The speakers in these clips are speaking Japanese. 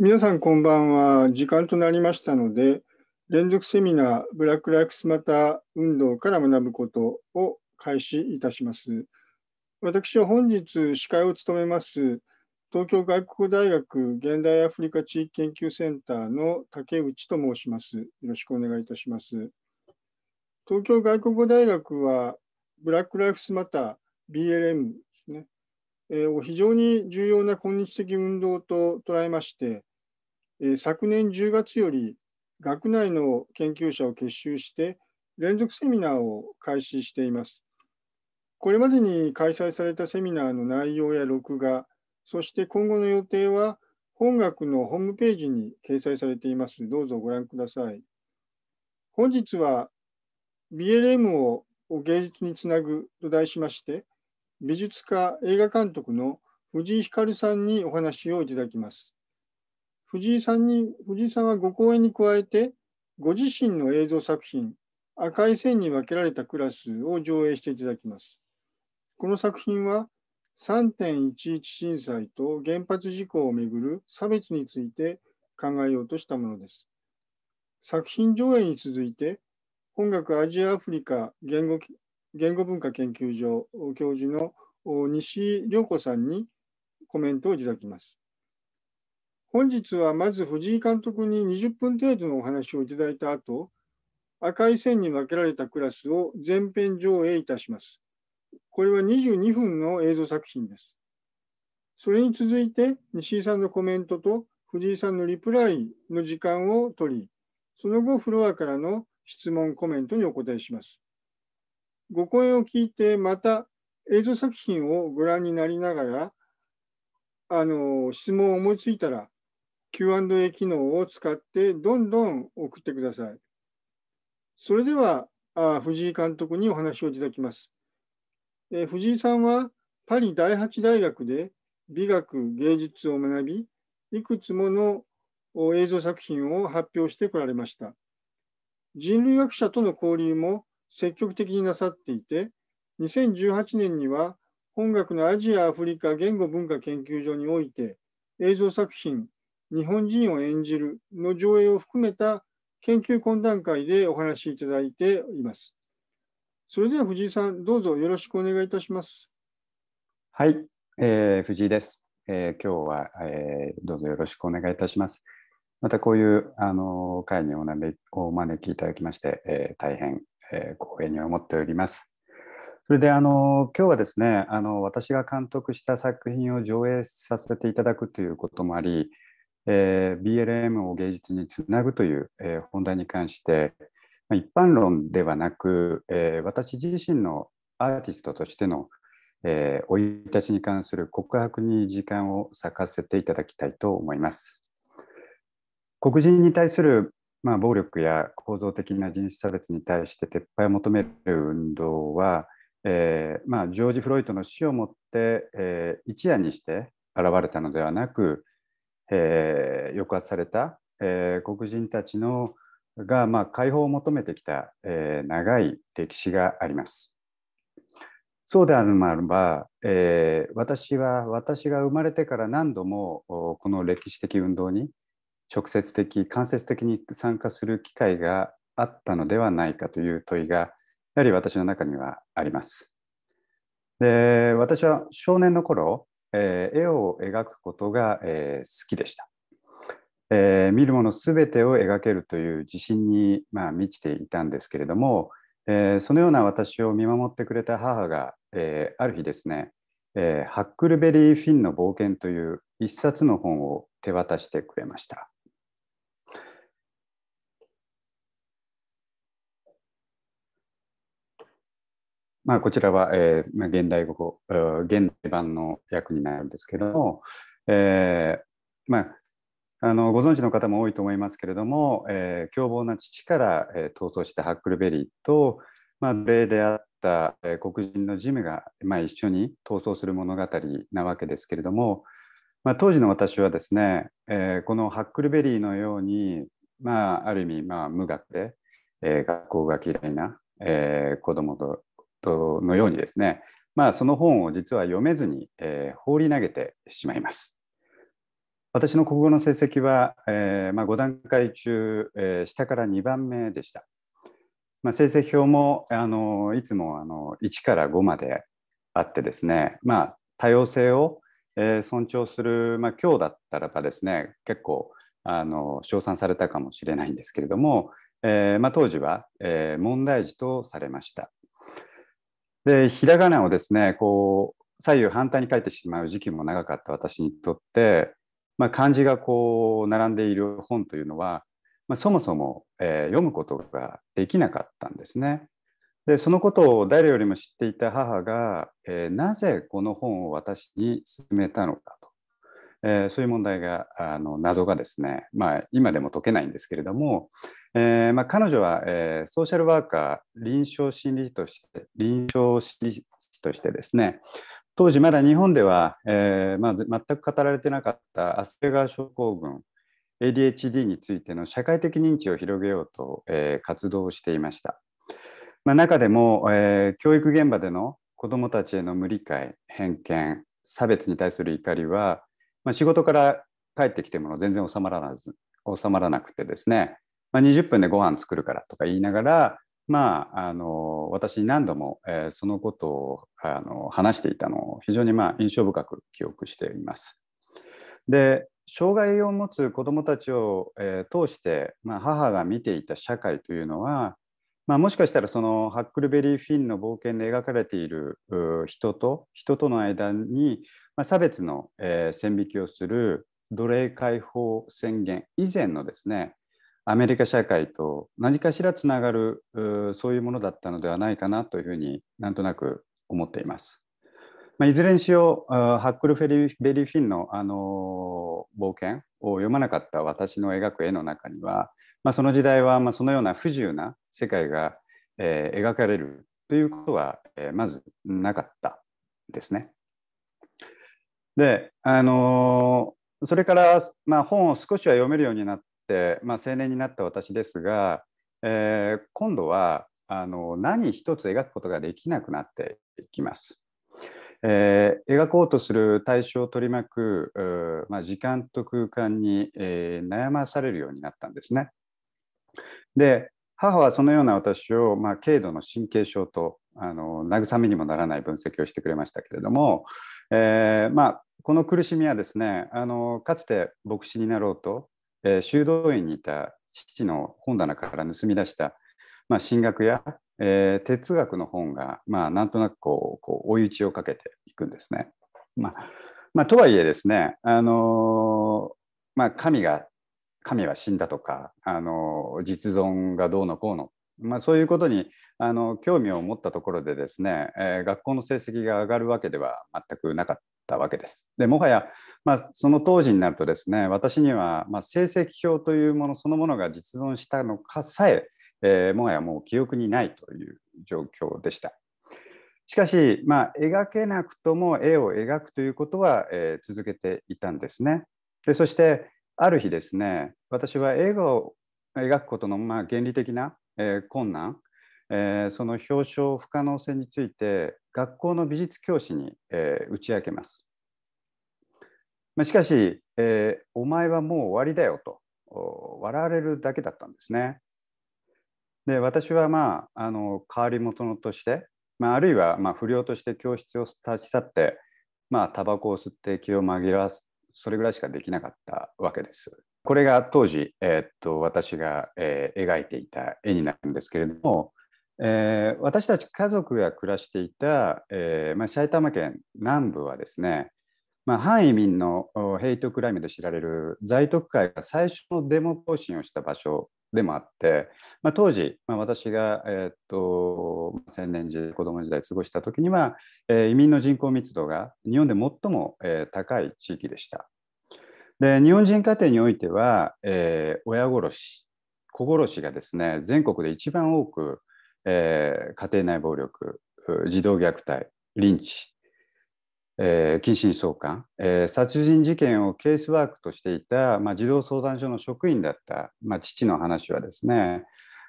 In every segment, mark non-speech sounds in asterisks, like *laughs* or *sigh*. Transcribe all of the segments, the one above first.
皆さんこんばんは。時間となりましたので、連続セミナーブラック・ライフスマター運動から学ぶことを開始いたします。私は本日司会を務めます、東京外国大学現代アフリカ地域研究センターの竹内と申します。よろしくお願いいたします。東京外国語大学は、ブラック・ライフス・マター、BLM を非常に重要な今日的運動と捉えまして、昨年10月より学内の研究者を結集して連続セミナーを開始しています。これまでに開催されたセミナーの内容や録画、そして今後の予定は本学のホームページに掲載されています。どうぞご覧ください。本日は BLM を芸術につなぐと題しまして、美術家、映画監督の藤井光さんにお話をいただきます。藤井さんに藤井さんはご講演に加えて、ご自身の映像作品、赤い線に分けられたクラスを上映していただきます。この作品は3.11震災と原発事故をめぐる差別について考えようとしたものです。作品上映に続いて、本学アジアアフリカ言語言語文化研究所教授の西良子さんにコメントをいただきます。本日はまず藤井監督に20分程度のお話をいただいた後、赤い線に分けられたクラスを全編上映いたします。これは22分の映像作品です。それに続いて西井さんのコメントと藤井さんのリプライの時間を取り、その後フロアからの質問コメントにお答えします。ご声を聞いて、また映像作品をご覧になりながら、あの質問を思いついたら、Q&A 機能を使ってどんどん送ってください。それでは、あ藤井監督にお話をいただきます。え藤井さんはパリ第8大学で美学芸術を学び、いくつもの映像作品を発表してこられました。人類学者との交流も積極的になさっていて、2018年には本学のアジア・アフリカ言語文化研究所において映像作品「日本人を演じる」の上映を含めた研究懇談会でお話しいただいています。それでは藤井さん、どうぞよろしくお願いいたします。はい、えー、藤井です。えー、今日は、えー、どうぞよろしくお願いいたします。またこういうあの会におなお招きいただきまして、えー、大変えー、光栄に思っております。それであの今日はですねあの私が監督した作品を上映させていただくということもあり、えー、BLM を芸術につなぐという、えー、本題に関して、まあ、一般論ではなく、えー、私自身のアーティストとしての生、えー、い立ちに関する告白に時間を割かせていただきたいと思います。黒人に対するまあ、暴力や構造的な人種差別に対して撤廃を求める運動は、えーまあ、ジョージ・フロイトの死をもって、えー、一夜にして現れたのではなく、えー、抑圧された、えー、黒人たちのが、まあ、解放を求めてきた、えー、長い歴史があります。そうであるならば、えー、私は私が生まれてから何度もこの歴史的運動に直接的間接的に参加する機会があったのではないかという問いがやはり私の中にはあります。で私は少年の頃、えー、絵を描くことが、えー、好きでした。えー、見るものすべてを描けるという自信に、まあ、満ちていたんですけれども、えー、そのような私を見守ってくれた母が、えー、ある日ですね、えー、ハックルベリー・フィンの冒険という一冊の本を手渡してくれました。まあ、こちらは、えー、現代語、現代版の訳になるんですけども、えー、まあ、あのご存知の方も多いと思いますけれども、えー、凶暴な父から、えー、逃走したハックルベリーと、まあ、奴隷であった、えー、黒人のジムが、まあ、一緒に逃走する物語なわけですけれども、まあ、当時の私はですね、えー、このハックルベリーのように、まあ、ある意味、まあ、無学で、えー、学校が嫌いな、えー、子供ととのようにですね、まあ、その本を実は読めずに、えー、放り投げてしまいます。私の国語の成績は、えー、まあ、5段階中、えー、下から2番目でした。まあ、成績表もあのいつもあの1から5まであってですね、まあ、多様性を、え尊重する、まあ、今日だったらばですね結構あの称賛されたかもしれないんですけれども、えま当時は、え問題児とされました。で、ひらがなをですね、こう、左右反対に書いてしまう時期も長かった私にとって、まあ、漢字がこう並んでいる本というのは、まあ、そもそも、えー、読むことができなかったんですね。でそのことを誰よりも知っていた母が、えー、なぜこの本を私に勧めたのかと、えー、そういう問題があの謎がですね、まあ、今でも解けないんですけれども、えーまあ、彼女は、えー、ソーシャルワーカー、臨床心理士として、臨床心理士としてですね、当時まだ日本では、えーまあ、全く語られてなかったアスペガー症候群、ADHD についての社会的認知を広げようと、えー、活動をしていました。まあ、中でも、えー、教育現場での子どもたちへの無理解、偏見、差別に対する怒りは、まあ、仕事から帰ってきても全然収まらなくてですね、まあ、20分でご飯作るからとか言いながら、まあ、あの私に何度も、えー、そのことをあの話していたのを非常にまあ印象深く記憶しています。で障害を持つ子どもたちを、えー、通して、まあ、母が見ていた社会というのは、まあ、もしかしたらそのハックルベリー・フィンの冒険で描かれている人と人との間に、まあ、差別の、えー、線引きをする奴隷解放宣言以前のですねアメリカ社会と何かしらつながるそういうものだったのではないかなというふうになんとなく思っています。まあ、いずれにしようハックルフェリ・ベリー・フィンの、あのー、冒険を読まなかった私の描く絵の中には、まあ、その時代はまあそのような不自由な世界が、えー、描かれるということは、えー、まずなかったですね。で、あのー、それから、まあ、本を少しは読めるようになっ、まあ、青年になった私ですが、えー、今度はあの何一つ描くことができなくなっていきます。えー、描こうとする対象を取り巻く、まあ、時間と空間に、えー、悩まされるようになったんですね。で母はそのような私を、まあ、軽度の神経症とあの慰めにもならない分析をしてくれましたけれども、えー、まあ、この苦しみはですねあのかつて牧師になろうとえー、修道院にいた父の本棚から盗み出した、まあ、神学や、えー、哲学の本が、まあ、なんとなくこうこう追い打ちをかけていくんですね。まあまあ、とはいえですね、あのー、まあ、神が神は死んだとか、あのー、実存がどうのこうの、まあ、そういうことにあの興味を持ったところでですね、えー、学校の成績が上がるわけでは全くなかった。たわけです。でもはや、まあ、その当時になるとですね私には、まあ、成績表というものそのものが実存したのかさええー、もはやもう記憶にないという状況でした。しかし、まあ、描けなくとも絵を描くということは、えー、続けていたんですね。でそしてある日ですね私は映画を描くことの、まあ、原理的な、えー、困難、えー、その表彰不可能性について学校の美術教師に、えー、打ち明けます。まあ、しかし、えー、お前はもう終わりだよと笑われるだけだったんですね。で私はまああの変わり者として、まあ、あるいはまあ不良として教室を立ち去って、まあ、タバコを吸って気を紛らわすそれぐらいしかできなかったわけです。これが当時、えー、っと私が、えー、描いていた絵になるんですけれども、えー、私たち家族が暮らしていた、えーまあ、埼玉県南部はですね、まあ、反移民のヘイトクライムで知られる在特会が最初のデモ行進をした場所でもあって、まあ、当時、まあ、私が、えー、っと千年時子供時代過ごした時には、えー、移民の人口密度が日本で最も、えー、高い地域でした。で日本人家庭においては、えー、親殺し子殺しがですね全国で一番多くえー、家庭内暴力、児童虐待、リンチ、えー、近親相関、えー、殺人事件をケースワークとしていた、まあ、児童相談所の職員だった、まあ、父の話はですね、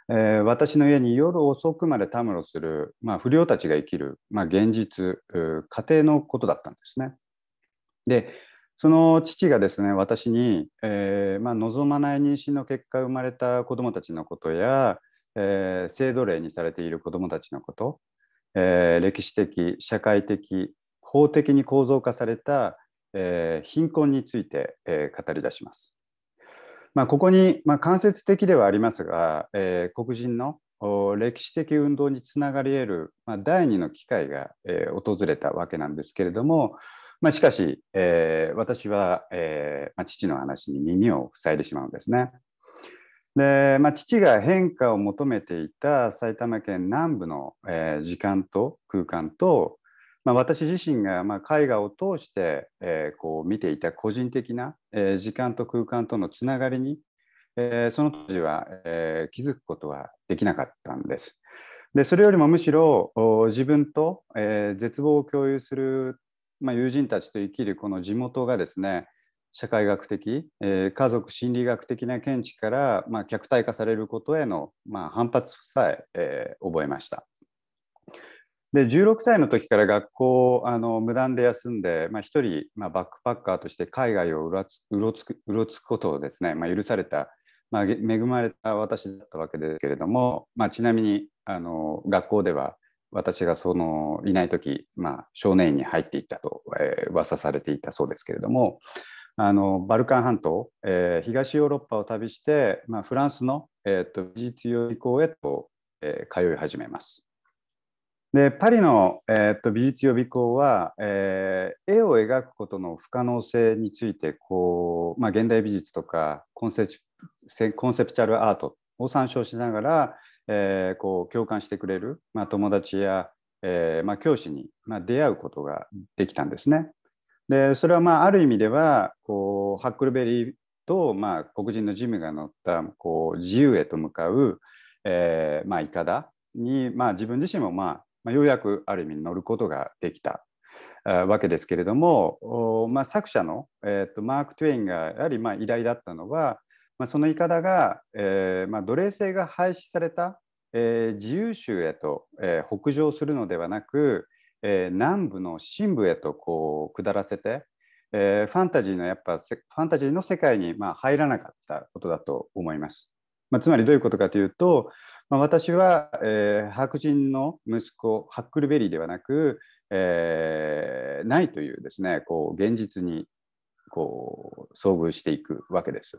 えー、私の家に夜遅くまでたむろする、まあ、不良たちが生きる、まあ、現実家庭のことだったんですね。でその父がですね私に、えーまあ、望まない妊娠の結果生まれた子どもたちのことやえー、性奴隷にされている子どもたちのこと、えー、歴史的社会的法的に構造化された、えー、貧困について、え語り出します。まあ、ここに、まあ、間接的ではありますが、え黒人の歴史的運動につながり得る、まあ、第二の機会が、え訪れたわけなんですけれども、まあ、しかし、え私は、えま父の話に耳を塞いでしまうんですね。で、まあ、父が変化を求めていた埼玉県南部の、えー、時間と空間と、まあ、私自身が、まあ、絵画を通して、えー、こう見ていた個人的な、えー、時間と空間とのつながりに、えその当時は、え気づくことはできなかったんです。でそれよりもむしろ自分と、え絶望を共有する、ま友人たちと生きるこの地元がですね社会学的、えー、家族心理学的な見地から、まあ、虐待化されることへの、まあ、反発さええー、覚えました。で16歳の時から学校をあの無断で休んで、まあ、1人、まあ、バックパッカーとして海外をうろつうろつくうろつくことをですね、まあ、許された、まあ、恵まれた私だったわけですけれども、まちなみにあの学校では私がそのいない時、ま少年院に入っていたと、えー、噂されていたそうですけれども、あのバルカン半島、えー、東ヨーロッパを旅して、まあ、フランスの、えーと、美術予備校へと、えー、通い始めます。でパリの、えーと美術予備校は、えー、絵を描くことの不可能性についてこう、まあ、現代美術とかコンセプコンセプチャルアートを参照しながら、えー、こう共感してくれる、まあ、友達や、えーまあ、教師に、まあ、出会うことができたんですね。でそれはまあある意味ではこうハックルベリーとまあ黒人のジムが乗ったこう自由へと向かう、えー、まあいかだに、まあ、自分自身も、まあ、まあようやくある意味乗ることができたわけですけれども、まあ、作者の、えー、とマーク・トゥエインがやはりまあ偉大だったのは、まあ、そのいかだが、えーまあ、奴隷制が廃止された、えー、自由州へと、えー、北上するのではなく、えー、南部の深部へとこう下らせて、えー、ファンタジーのやっぱファンタジーの世界にま入らなかったことだと思います。まあ、つまりどういうことかというと、まあ、私は、えー、白人の息子ハックルベリーではなく、えー、ないというですねこう現実にこう遭遇していくわけです。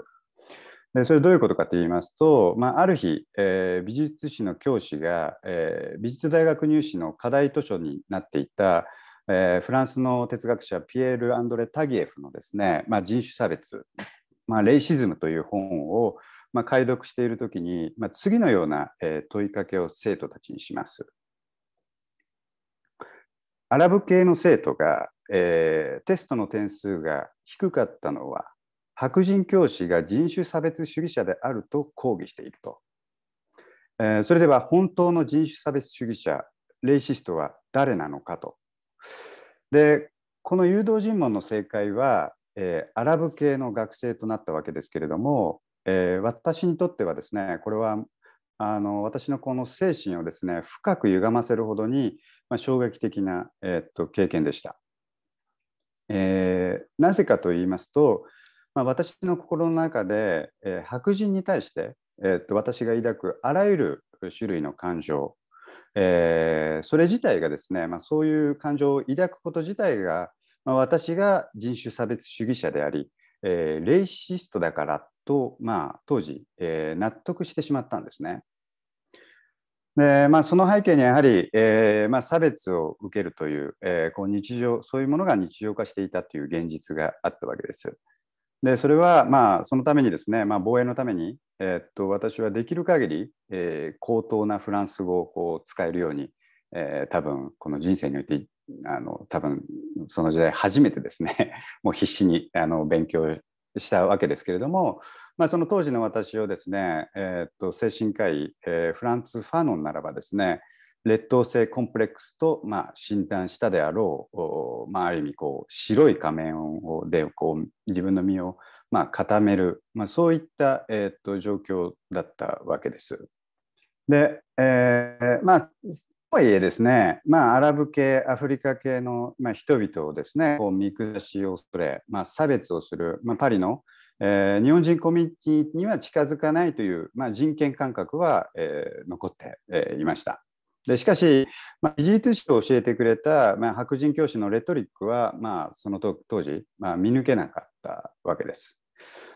でそれどういうことかと言いますと、まあ、ある日、えー、美術史の教師が、えー、美術大学入試の課題図書になっていた、えー、フランスの哲学者ピエール・アンドレ・タギエフのですね、まあ、人種差別、まあ、レイシズムという本を、ま解読している時に、ま次のような、え問いかけを生徒たちにします。アラブ系の生徒が、えテストの点数が低かったのは白人教師が人種差別主義者であると抗議していると。えー、それでは本当の人種差別主義者、レイシストは誰なのかと。で、この誘導尋問の正解は、えー、アラブ系の学生となったわけですけれども、えー、私にとってはですね、これはあの私のこの精神をですね、深く歪ませるほどに、まあ、衝撃的な、えー、っと経験でした。えなぜかと言いますと、まあ、私の心の中で、えー、白人に対して、えー、っと私が抱くあらゆる種類の感情、えー、それ自体がですね、まあ、そういう感情を抱くこと自体が、まあ、私が人種差別主義者であり、えレイシストだからと、まあ、当時、え納得してしまったんですね。でまあ、その背景にやはり、えー、まあ、差別を受けるという,、えー、こう日常そういうものが日常化していたという現実があったわけです。でそれは、まあ、そのためにですね、まあ、防衛のために、えー、っと私はできる限り、えー、高等なフランス語をこう使えるように、えー、多分この人生においてあの多分その時代初めてですね *laughs* もう必死にあの勉強したわけですけれども、まあ、その当時の私をですね、えー、っと精神科医、えフランツ・ファノンならばですね劣等性コンプレックスと、まあ、診断したであろう、まあ、ある意味こう白い仮面をでこう自分の身をまあ固める、まあ、そういった、えー、と状況だったわけです。で、えー、まあとはいえですね、まあ、アラブ系アフリカ系の、まあ、人々をですねこう見下しを恐れ、まあ、差別をする、まあ、パリの、えー、日本人コミュニティには近づかないという、まあ、人権感覚は、えー、残って、えー、いました。でしかし、まあ、ビジーを教えてくれた、まあ、白人教師のレトリックは、まあ、その当時、まあ、見抜けなかったわけです。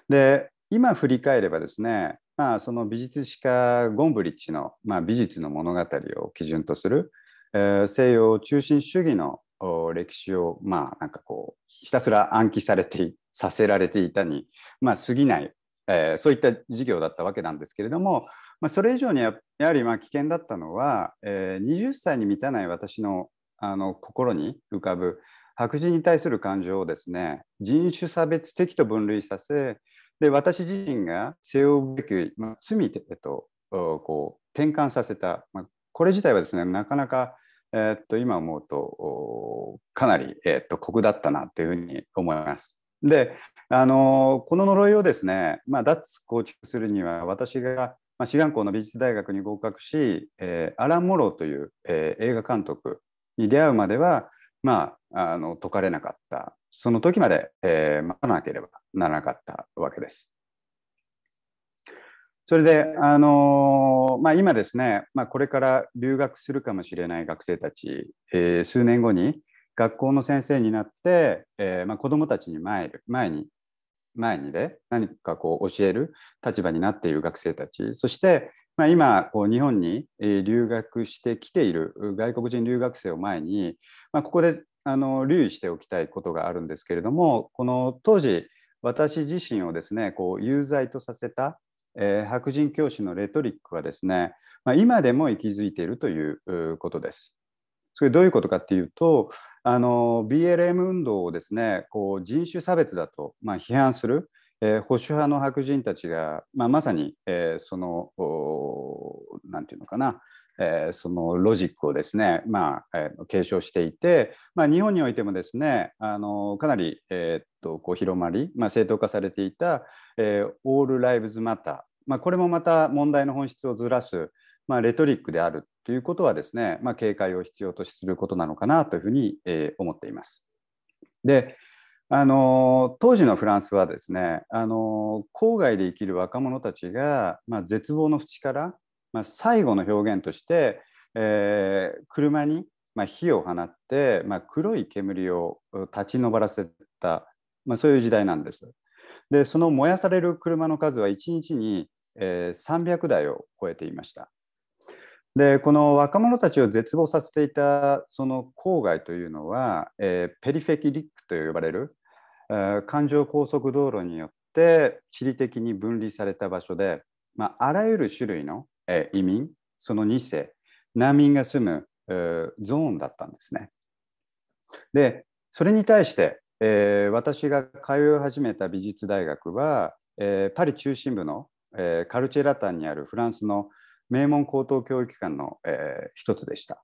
で今振り返ればですね、まあ、その美術史家ゴンブリッチの、まあ、美術の物語を基準とする、えー、西洋中心主義の歴史をまあなんかこうひたすら暗記されてさせられていたに、まあ、過ぎない、えー、そういった授業だったわけなんですけれども、まあ、それ以上にやはりまあ危険だったのは、えー、20歳に満たない私のあの心に浮かぶ白人に対する感情をですね人種差別的と分類させで私自身が背負うべき、まあ、罪で、と、こう転換させた、まあ、これ自体はですねなかなか、えー、っと今思うとかなり、えー、っと酷だったなというふうに思います。で、あのー、この呪いをですね、まあ、脱構築するには私がまあ、志願校の美術大学に合格し、えー、アラン・モローという、えー、映画監督に出会うまでは、まあ、あの解かれなかったその時まで、えー、待たなければならなかったわけです。それで、あのー、まあ、今ですね、まあ、これから留学するかもしれない学生たち、えー、数年後に学校の先生になって、えーまあ、子どもたちに前前に前にで何かこう教える立場になっている学生たちそして、まあ、今こう日本に留学してきている外国人留学生を前に、まあ、ここであの留意しておきたいことがあるんですけれどもこの当時私自身をですねこう有罪とさせた、えー、白人教師のレトリックはですね、まあ、今でも息づいているということです。それどういうことかっていうとあの BLM 運動をですねこう人種差別だと、まあ、批判する、えー、保守派の白人たちが、まあ、まさに、えー、そのおなんていうのかなえー、そのロジックをですね、まあえー、継承していて、まあ、日本においてもですねあのかなり、えー、っとこう広まり、まあ、正当化されていた、えー、オール・ライブズ・マター、まあ、これもまた問題の本質をずらす、まあ、レトリックであるということはですね、まあ、警戒を必要とすることなのかなというふうに、え思っています。であの当時のフランスはですねあの郊外で生きる若者たちが、まあ、絶望の淵から、まあ、最後の表現として、えー、車に、ま火を放って、ま黒い煙を立ち上らせた、まそういう時代なんです。でその燃やされる車の数は1日に、えー、300台を超えていました。でこの若者たちを絶望させていたその郊外というのは、えー、ペリフェキリックと呼ばれる、えー、環状高速道路によって地理的に分離された場所で、まあ、あらゆる種類の、えー、移民その2世難民が住む、えー、ゾーンだったんですね。でそれに対して、えー、私が通い始めた美術大学は、えー、パリ中心部の、えー、カルチェラタンにあるフランスの名門高等教育機関の、えー、一つでした。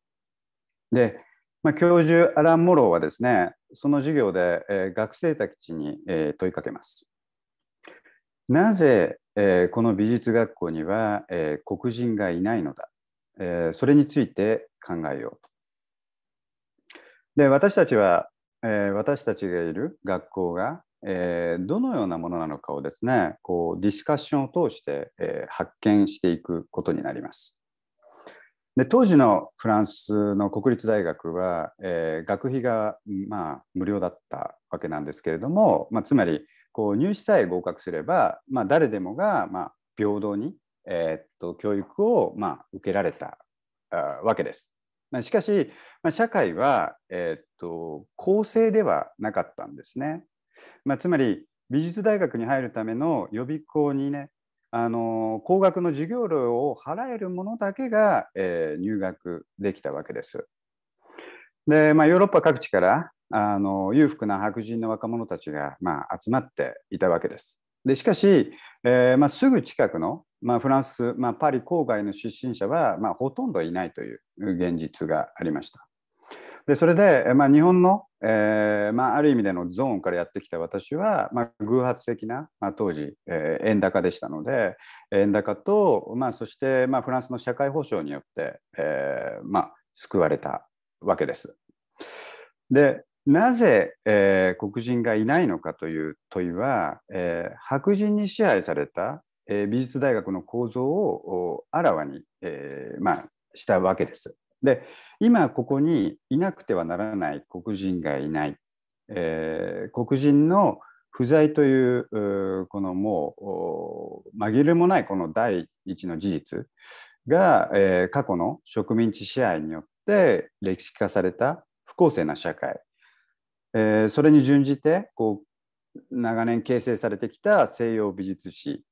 で、まあ、教授アラン・モローはですねその授業で、えー、学生たちに、えー、問いかけます。なぜ、えー、この美術学校には、えー、黒人がいないのだ、えー、それについて考えようと。で私たちは、えー、私たちがいる学校がえー、どのようなものなのかをですねこうディスカッションを通して、えー、発見していくことになります。で当時のフランスの国立大学は、えー、学費が、まあ、無料だったわけなんですけれども、まあ、つまりこう入試さえ合格すれば、まあ、誰でもが、まあ、平等に、えー、っと教育を、まあ、受けられたわけです。まあ、しかし、まあ、社会は、えー、っと公正ではなかったんですね。まあ、つまり美術大学に入るための予備校にねあの高額の授業料を払えるものだけが、えー、入学できたわけです。で、まあ、ヨーロッパ各地からあの裕福な白人の若者たちが、まあ、集まっていたわけです。でしかし、えー、まあ、すぐ近くの、まあ、フランス、まあ、パリ郊外の出身者は、まほとんどいないという現実がありました。でそれで、まあ、日本の、えーまあ、ある意味でのゾーンからやってきた私は、まあ、偶発的な、まあ、当時、えー、円高でしたので円高と、まあ、そして、まあ、フランスの社会保障によって、えーまあ、救われたわけです。でなぜ、えー、黒人がいないのかという問いは、えー、白人に支配された、えー、美術大学の構造をあらわに、えーまあ、したわけです。で今ここにいなくてはならない黒人がいない、えー、黒人の不在というこのもう紛れもないこの第一の事実が、えー、過去の植民地支配によって歴史化された不公正な社会、えー、それに準じてこう長年形成されてきた西洋美術史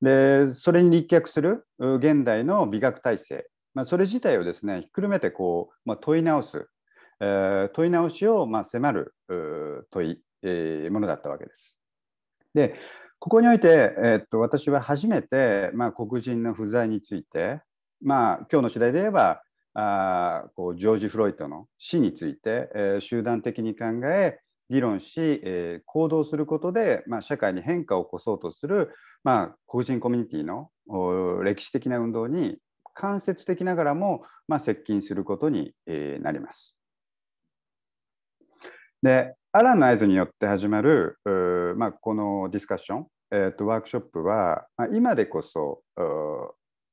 でそれに立脚する現代の美学体制まあ、それ自体をですねひっくるめてこう、まあ、問い直す、えー、問い直しをまあ迫る問い、えー、ものだったわけです。でここにおいて、えー、っと私は初めて、まあ、黒人の不在について、まあ、今日の主題で言えばあこうジョージ・フロイトの死について、えー、集団的に考え議論し、えー、行動することで、まあ、社会に変化を起こそうとする、まあ、黒人コミュニティの歴史的な運動に間接的ながらも、まあ、接近することになります。でアランの合図によって始まる、まあ、このディスカッション、えーと、ワークショップは、まあ、今でこそ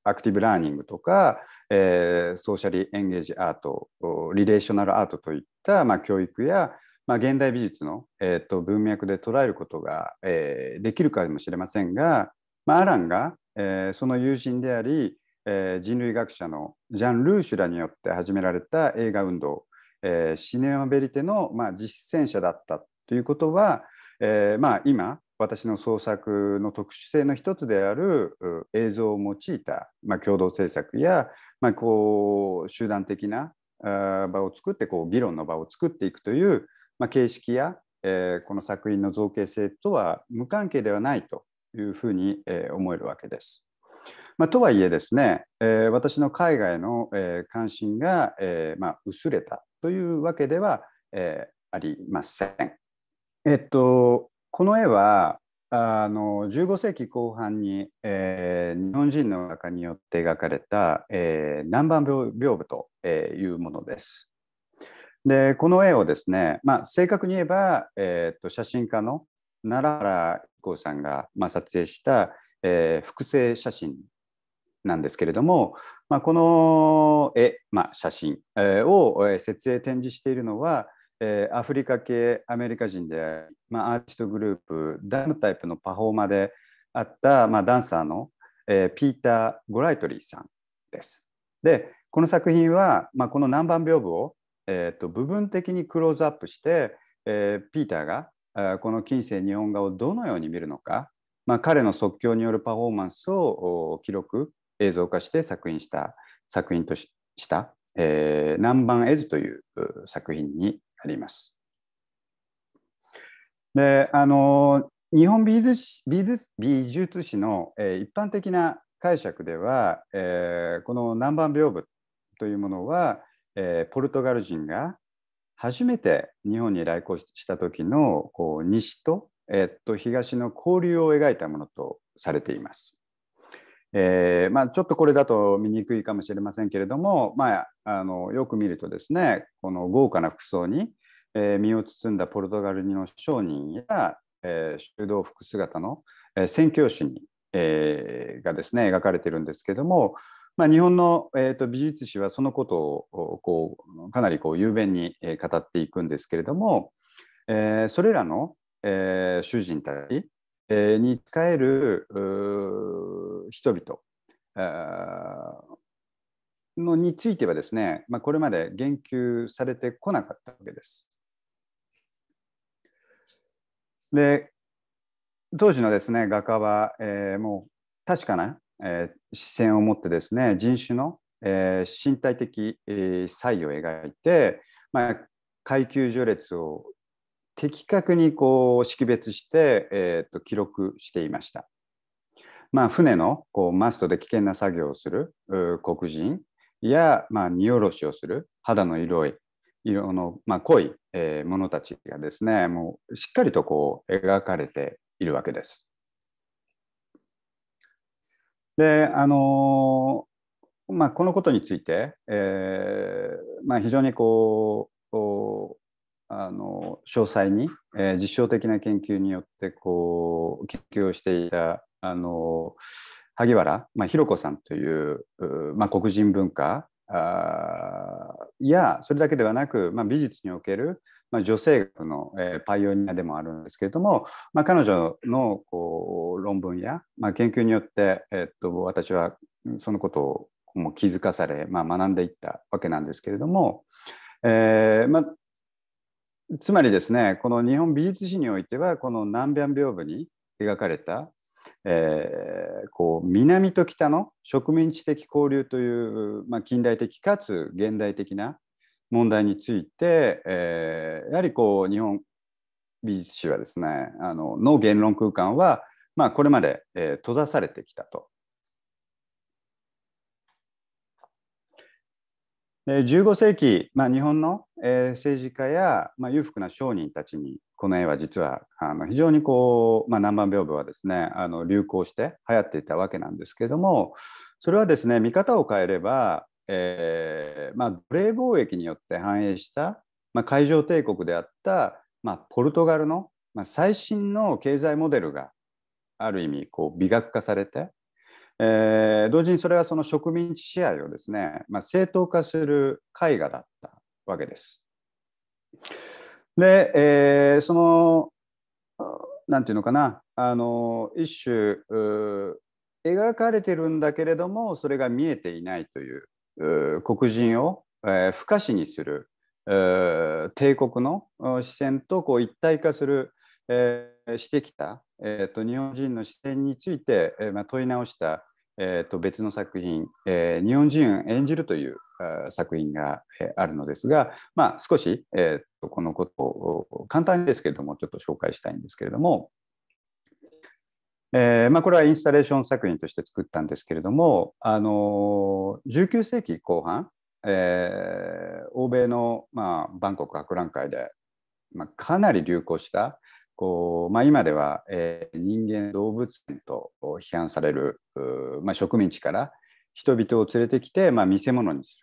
アクティブラーニングとか、えー、ソーシャリエンゲージアートリレーショナルアートといった、まあ、教育や、まあ、現代美術の、えーと、と文脈で捉えることが、えー、できるかもしれませんが、まあ、アランが、えー、その友人でありえー、人類学者のジャン・ルーシュらによって始められた映画運動、えー、シネマベリテの、まあ、実践者だったということは、えーまあ、今私の創作の特殊性の一つである映像を用いた、まあ、共同制作や、まあ、こう集団的な場を作ってこう議論の場を作っていくという、まあ、形式や、えー、この作品の造形性とは無関係ではないというふうに、えー、思えるわけです。まあ、とはいえですね、えー、私の海外の、えー、関心が、えーまあ、薄れたというわけでは、えー、ありません。えっと、この絵はあの15世紀後半に、えー、日本人の画家によって描かれた、えー、南蛮屏風というものです。でこの絵をですね、まあ、正確に言えば、えーと、写真家の奈良原彦さんが、まあ、撮影したえー、複製写真なんですけれども、まあ、この絵、まあ、写真、えを設営展示しているのは、えー、アフリカ系アメリカ人であり、まあ、アーティストグループダムタイプのパフォーマーであった、まあ、ダンサーの、えー、ピーター・ゴライトリーさんです。でこの作品は、まあ、この南蛮屏風を、えーと、と部分的にクローズアップして、えー、ピーターがこの近世日本画をどのように見るのかまあ、彼の即興によるパフォーマンスを記録映像化して作品した作品としした、え南蛮絵図という作品になります。であの日本美術史美術美術史の、えー、一般的な解釈では、えー、この南蛮屏風というものは、えー、ポルトガル人が初めて日本に来航した時のこう西とえっと、東の交流を描いたものとされています。えーまあ、ちょっとこれだと見にくいかもしれませんけれども、まあ、あのよく見るとですねこの豪華な服装に、えー、身を包んだポルトガルの商人や、えー、修道服姿の、えー、宣教師に、えー、がですね描かれてるんですけれども、まあ、日本の、えーと、と美術史はそのことをこうかなりこう雄弁に語っていくんですけれども、えー、それらのえー、主人たち、えー、に仕える人々のについてはですね、まあ、これまで言及されてこなかったわけです。で当時のですね画家は、えー、もう確かな、えー、視線を持ってですね人種の、えー、身体的、えー、差異を描いて、まあ、階級序列を的確にこう識別して、えー、と記録していました。まあ、船のこうマストで危険な作業をする黒人や、まあ、荷下ろしをする肌の色い色の、まあ、濃い、えー、ものたちがですねもうしっかりとこう描かれているわけです。であのー、まあ、このことについて、えーまあ、非常にこうあの詳細に、えー、実証的な研究によってこう研究をしていたあの萩原、まあ、ひろ子さんというまあ、黒人文化あやそれだけではなく、まあ、美術における、まあ、女性学の、えー、パイオニアでもあるんですけれども、まあ、彼女のこう論文や、まあ、研究によって、えー、っと私はそのことをも気づかされ、まあ、学んでいったわけなんですけれども、えーまあ、つまりですね、この日本美術史においては、この南百屏風に描かれた、えー、こう南と北の植民地的交流という、まあ、近代的かつ現代的な問題について、えー、やはりこう日本美術史はですねあのの言論空間は、まあ、これまで、えー、閉ざされてきたと15世紀、まあ、日本の、えー、政治家や、まあ、裕福な商人たちにこの絵は実はあの非常にこう、まあ、南蛮屏風はですねあの流行して流行っていたわけなんですけどもそれはですね見方を変えれば、えーまあ、奴隷貿易によって繁栄した、まあ、海上帝国であった、まあ、ポルトガルの、まあ、最新の経済モデルがある意味こう美学化されてえー、同時にそれはその植民地支配をですね、まあ、正当化する絵画だったわけです。で、えー、その何て言うのかなあの一種描かれてるんだけれどもそれが見えていないという黒人を、えー、不可視にする、帝国の視線とこう一体化する、えー、してきた、えーと、と日本人の視線について、えーまあ、問い直したえー、と別の作品、えー、日本人演じるという作品が、えー、あるのですが、まあ、少し、えー、とこのことを簡単ですけれどもちょっと紹介したいんですけれども、えーまあ、これはインスタレーション作品として作ったんですけれども、あのー、19世紀後半、えー、欧米の、まあ、バンコク博覧会で、まあ、かなり流行した、こうまあ、今では、えー、人間動物園と批判される、まあ、植民地から人々を連れてきて、まあ、見せ物にす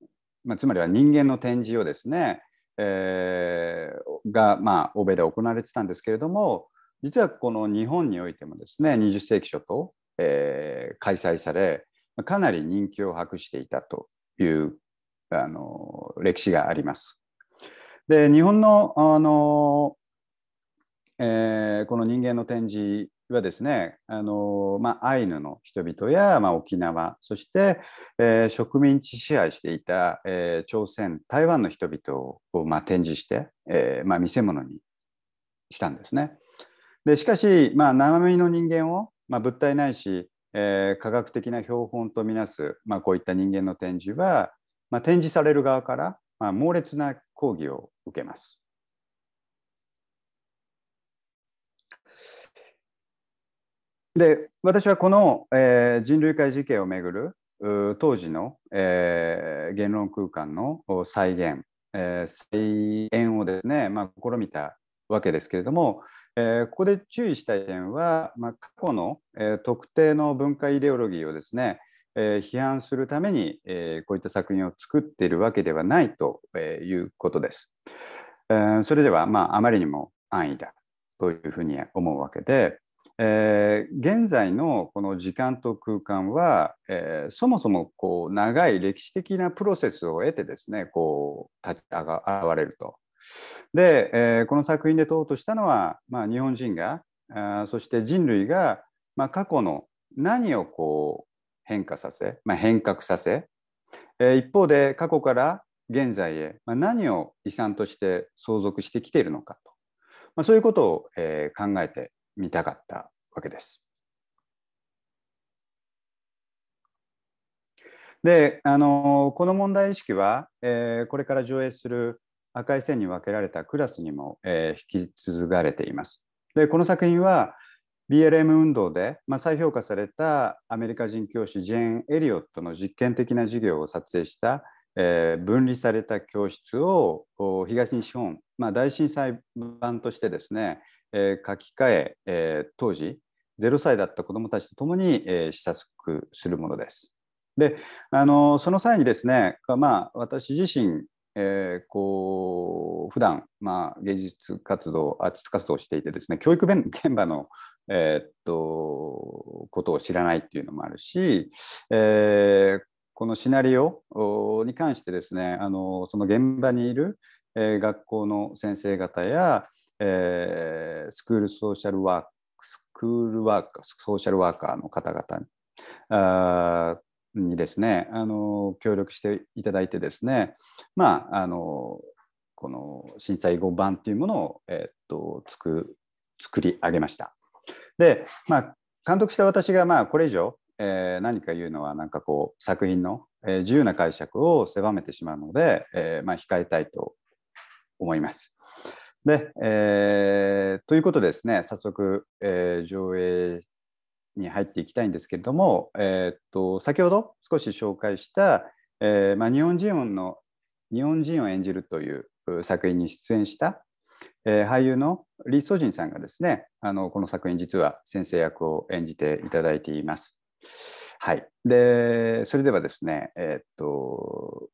る、まあ、つまりは人間の展示をですね、えー、が、まあ、欧米で行われてたんですけれども実はこの日本においてもですね20世紀初頭、えー、開催されかなり人気を博していたというあの歴史があります。で日本のあのえー、この人間の展示はですね、あのまあ、アイヌの人々や、まあ、沖縄そして、えー、植民地支配していた、えー、朝鮮台湾の人々を、まあ、展示して、えー、ま見せ物にしたんですね。でしかし、まあ、生身の人間を、ま物体ないし、え科学的な標本とみなす、まこういった人間の展示は、ま展示される側から、ま猛烈な抗議を受けます。で私はこの、えー、人類界事件をめぐる当時の、えー、言論空間の再現、えー、再演をですね、まあ、試みたわけですけれども、えー、ここで注意したい点は、まあ、過去の、えー、特定の文化イデオロギーをですね、えー、批判するために、えー、こういった作品を作っているわけではないと、えいうことです。えー、それでは、まあ、あまりにも安易だというふうに思うわけで、えー、現在のこの時間と空間は、えー、そもそもこう長い歴史的なプロセスを得てですねこう立ち上が現れると。で、えー、この作品で問おうとしたのは、まあ、日本人があそして人類が、まあ、過去の何をこう変化させ、まあ、変革させ、え一方で過去から現在へ、ま何を遺産として相続してきているのかと、まそういうことを、え考えてみたかったわけです。であのこの問題意識は、えー、これから上映する赤い線に分けられたクラスにも、えー、引き継がれています。でこの作品は BLM 運動で、まあ、再評価されたアメリカ人教師ジェーン・エリオットの実験的な授業を撮影した、えー、分離された教室を東日本、まあ、大震災版としてですねえー、書き換ええー、当時0歳だった子どもたちと共に、えー、試作するものです。であのその際にですね、まあ、私自身、えー、こう普段、まあ芸術活動アーティスト活動をしていてですね教育現場の、えー、っとことを知らないっていうのもあるし、えー、このシナリオに関してですねあのその現場にいる、えー、学校の先生方や、えー、スクールソーシャルワーク、スクールワーカー、ソーシャルワーカーの方々にですね、あの協力していただいてですね、まあ、あのこの震災後版っていうものを、えー、っと作り上げました。で、まあ、監督した私がまあこれ以上、えー、何か言うのはなんかこう作品の、えー、自由な解釈を狭めてしまうので、えーまあ、控えたいと思います。で、えー、ということでですね、早速、えー、上映に入っていきたいんですけれども、えー、っと先ほど少し紹介した、えーまあ、日本人の日本人を演じるという作品に出演した、えー、俳優の李ジンさんがですねあのこの作品実は先生役を演じていただいています。はい、でそれではですね、えー、っと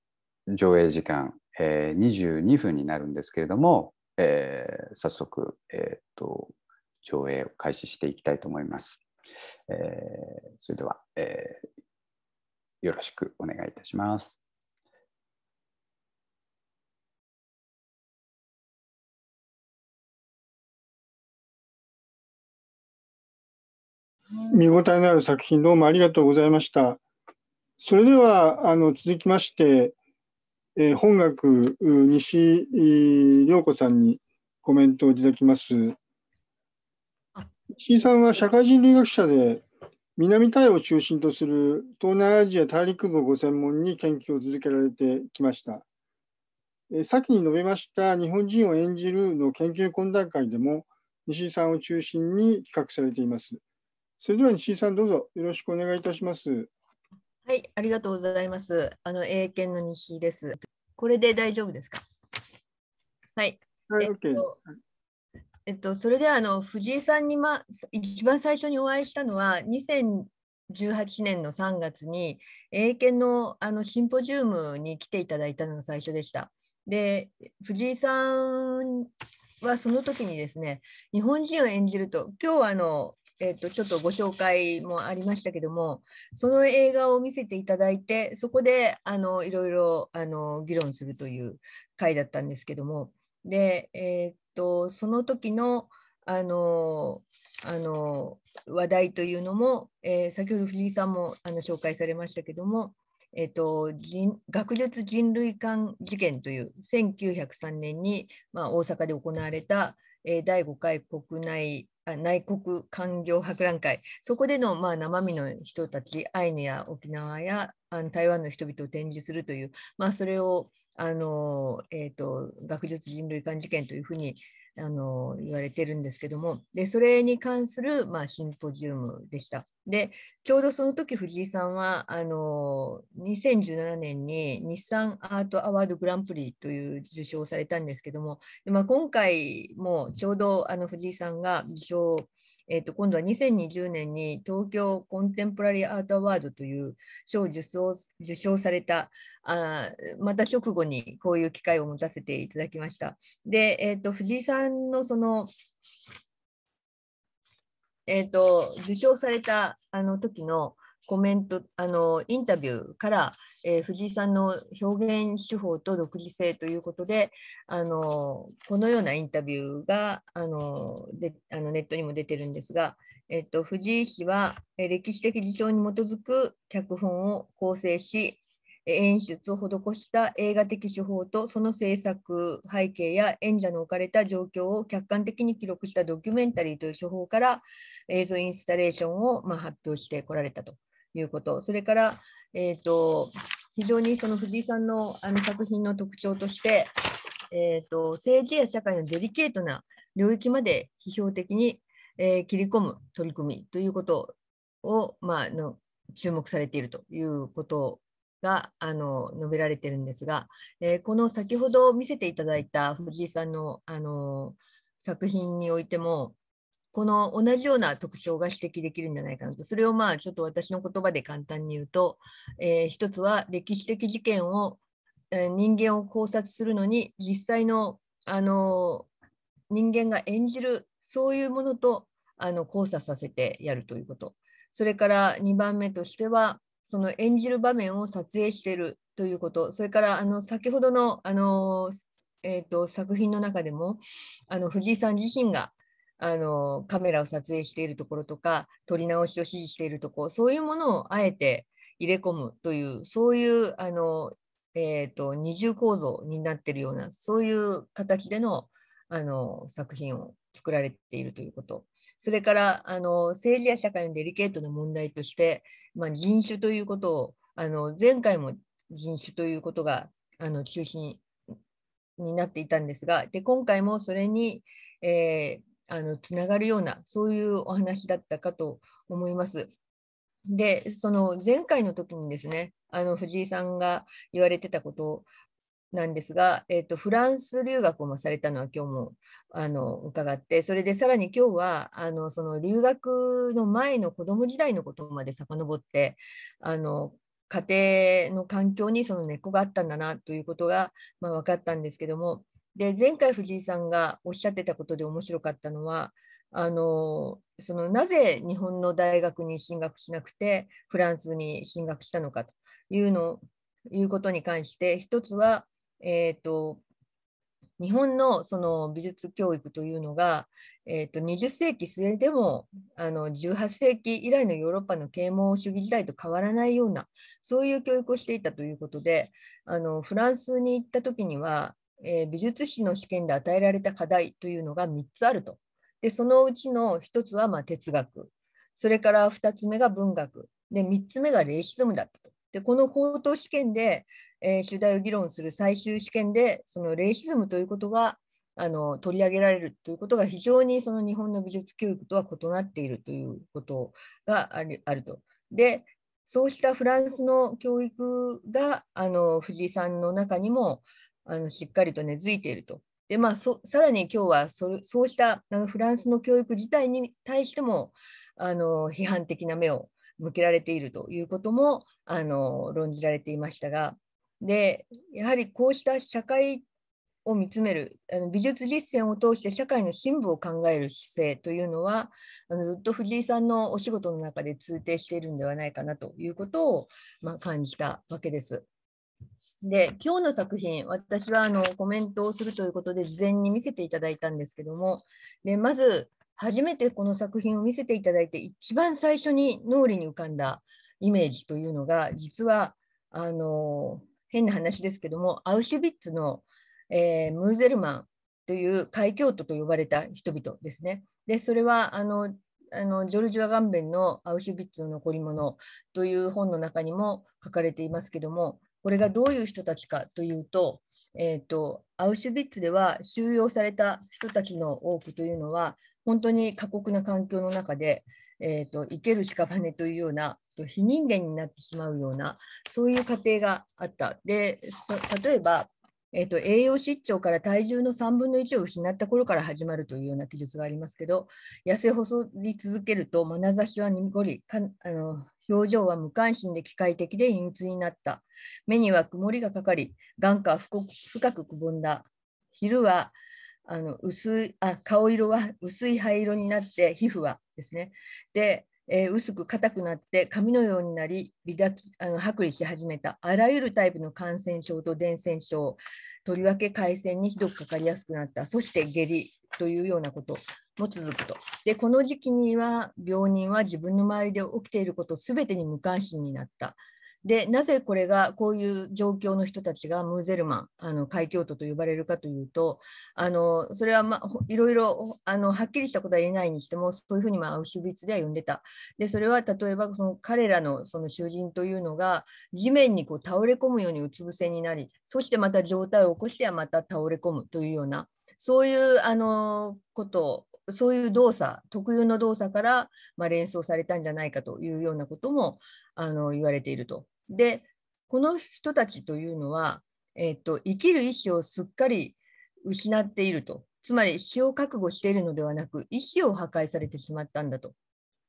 上映時間、えー、22分になるんですけれども、えー、早速、えーと、上映を開始していきたいと思います。えー、それでは、えー、よろしくお願いいたします。見応えのある作品どうもありがとうございました。それではあの続きまして、えー、本学西良子さんにコメントをいただきます。石井さんは社会人類学者で南タイを中心とする東南アジア大陸部をご専門に研究を続けられてきました。え先に述べました日本人を演じるの研究懇談会でも西井さんを中心に企画されています。それでは西井さんどうぞよろしくお願いいたします。はい、ありがとうございます。あの英検の西です。これで大丈夫ですか。はい。はい、えっと、えっと、それであの藤井さんにま一番最初にお会いしたのは2018年の3月に英検のあのシンポジウムに来ていただいたのが最初でした。で藤井さんはその時にですね日本人を演じると今日はあのえーと、ちょっとご紹介もありましたけどもその映画を見せていただいてそこであのいろいろあの議論するという回だったんですけどもで、えーと、その時のあのあの話題というのも、えー、先ほど藤井さんもあの紹介されましたけども、えーと、と学術人類館事件という1903年に、まあ、大阪で行われた、え第5回国内内国官業博覧会、そこでのまあ生身の人たち、アイヌや沖縄やあの台湾の人々を展示するという、まあ、それをあの、えーと、学術人類館事件というふうにあの言われてるんですけどもでそれに関する、まあ、シンポジウムでした。でちょうどその時藤井さんはあの2017年に日産アートアワードグランプリという受賞をされたんですけども、まあ、今回もちょうどあの藤井さんが受賞えー、と今度は2020年に東京コンテンポラリーアートアワードという賞を受賞受賞されたあまた直後にこういう機会を持たせていただきました。で、えー、と藤井さんのそのえーと、と受賞されたあの時のコメントあのインタビューからえー、藤井さんの表現手法と独自性ということで、あのこのようなインタビューがあのであのネットにも出てるんですが、えっと、藤井氏は、え歴史的事象に基づく脚本を構成し、演出を施した映画的手法とその制作背景や演者の置かれた状況を客観的に記録したドキュメンタリーという手法から映像インスタレーションをま発表してこられたということ、それから、えーと、非常にその藤井さんのあの作品の特徴として、えーと、政治や社会のデリケートな領域まで批評的に、えー、切り込む取り組みということを、まあ、の注目されているということがあの述べられてるんですが、えー、この先ほど見せていただいた藤井さんのあの作品においても、この同じような特徴が指摘できるんじゃないかなと、それをまあちょっと私の言葉で簡単に言うと、えー、一つは歴史的事件を、えー、人間を考察するのに、実際のあの人間が演じる、そういうものとあの交差させてやるということ。それから2番目としては、その演じる場面を撮影しているということ、それからあの先ほどのあの、えーと作品の中でもあの藤井さん自身があのカメラを撮影しているところとか撮り直しを指示しているところそういうものをあえて入れ込むというそういうあの、えーと、二重構造になっているようなそういう形でのあの作品を作られているということ。それからあの政治や社会のデリケートな問題として、まあ、人種ということをあの前回も人種ということがあの中心になっていたんですがで今回もそれに、えー、あのつながるようなそういうお話だったかと思います。でその前回の時にですねあの藤井さんが言われてたことなんですが、えーと、フランス留学をされたのは今日もあの伺ってそれでさらに今日はあのその留学の前の子ども時代のことまで遡ってあの家庭の環境にその根っこがあったんだなということが、まあ、分かったんですけどもで前回藤井さんがおっしゃってたことで面白かったのはあのそのなぜ日本の大学に進学しなくてフランスに進学したのかというのいうことに関して一つは、えーと、日本のその美術教育というのが、えーと、と20世紀末でもあの18世紀以来のヨーロッパの啓蒙主義時代と変わらないようなそういう教育をしていたということであのフランスに行った時にはえー、美術史の試験で与えられた課題というのが3つあると。で、そのうちの1つはま哲学、それから2つ目が文学、で、3つ目がレイシズムだったと。で、この高等試験で、えー、主題を議論する最終試験で、そのレイシズムということがあの取り上げられるということが非常にその日本の美術教育とは異なっているということがあるあると。でそうしたフランスの教育があの藤井さんの中にもあのしっかりと根付いていると。でまあ、そさらに今日はそそうしたあのフランスの教育自体に対してもあの批判的な目を向けられているということもあの論じられていましたがでやはりこうした社会を見つめるあの美術実践を通して社会の深部を考える姿勢というのはあのずっと藤井さんのお仕事の中で通底しているんではないかなということを、まあ、感じたわけです。で今日の作品、私はあのコメントをするということで事前に見せていただいたんですけども、でまず初めてこの作品を見せていただいて、一番最初に脳裏に浮かんだイメージというのが、実はあの変な話ですけども、アウシュビッツの、えー、ムーゼルマンという海峡と呼ばれた人々ですね。でそれはあのあのジョルジュア・ガンベンの「アウシュビッツの残り物」という本の中にも書かれていますけどもこれがどういう人たちかというと、えーと、アウシュビッツでは収容された人たちの多くというのは本当に過酷な環境の中で、えーと、生ける屍というような非人間になってしまうようなそういう過程があった。で例えばえーと、栄養失調から体重の3分の1を失った頃から始まるというような記述がありますけど痩せ細り続けると眼差しは濁りかあの表情は無関心で機械的で陰鬱になった目には曇りがかかり眼下は深くくぼんだ昼はあの薄いあ顔色は薄い灰色になって皮膚はですねでえー、薄く硬くなって髪のようになり離脱あの剥離し始めたあらゆるタイプの感染症と伝染症とりわけ回線にひどくかかりやすくなったそして下痢というようなことも続くとでこの時期には病人は自分の周りで起きていることすべてに無関心になったでなぜこれがこういう状況の人たちがムーゼルマンあの海峡都と呼ばれるかというとあのそれは、まあ、いろいろあのはっきりしたことは言えないにしてもそういうふうに、まあ、アウシュビッツでは呼んでたでそれは例えばその彼らのその囚人というのが地面にこう倒れ込むようにうつ伏せになりそしてまた状態を起こしてはまた倒れ込むというようなそういうあのことそういう動作特有の動作から、まあ、連想されたんじゃないかというようなこともあの言われていると。でこの人たちというのは、えっと、生きる意志をすっかり失っているとつまり死を覚悟しているのではなく意志を破壊されてしまったんだと。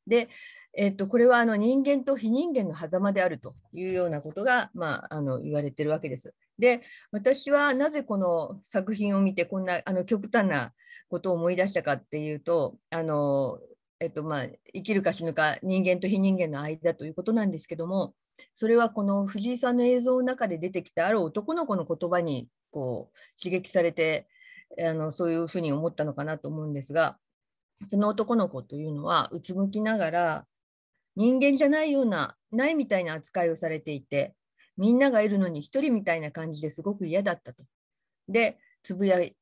でえっと、これはあの人間と非人間の狭間であるというようなことが、まあ、あの言われてるわけです。で私はなぜこの作品を見てこんなあの極端なことを思い出したかっていうとあの、えっとまあ、生きるか死ぬか人間と非人間の間ということなんですけどもそれはこの藤井さんの映像の中で出てきたある男の子の言葉にこう刺激されてあのそういうふうに思ったのかなと思うんですがその男の子というのはうつむきながら人間じゃないようなないみたいな扱いをされていてみんながいるのに一人みたいな感じですごく嫌だったと。でつぶやい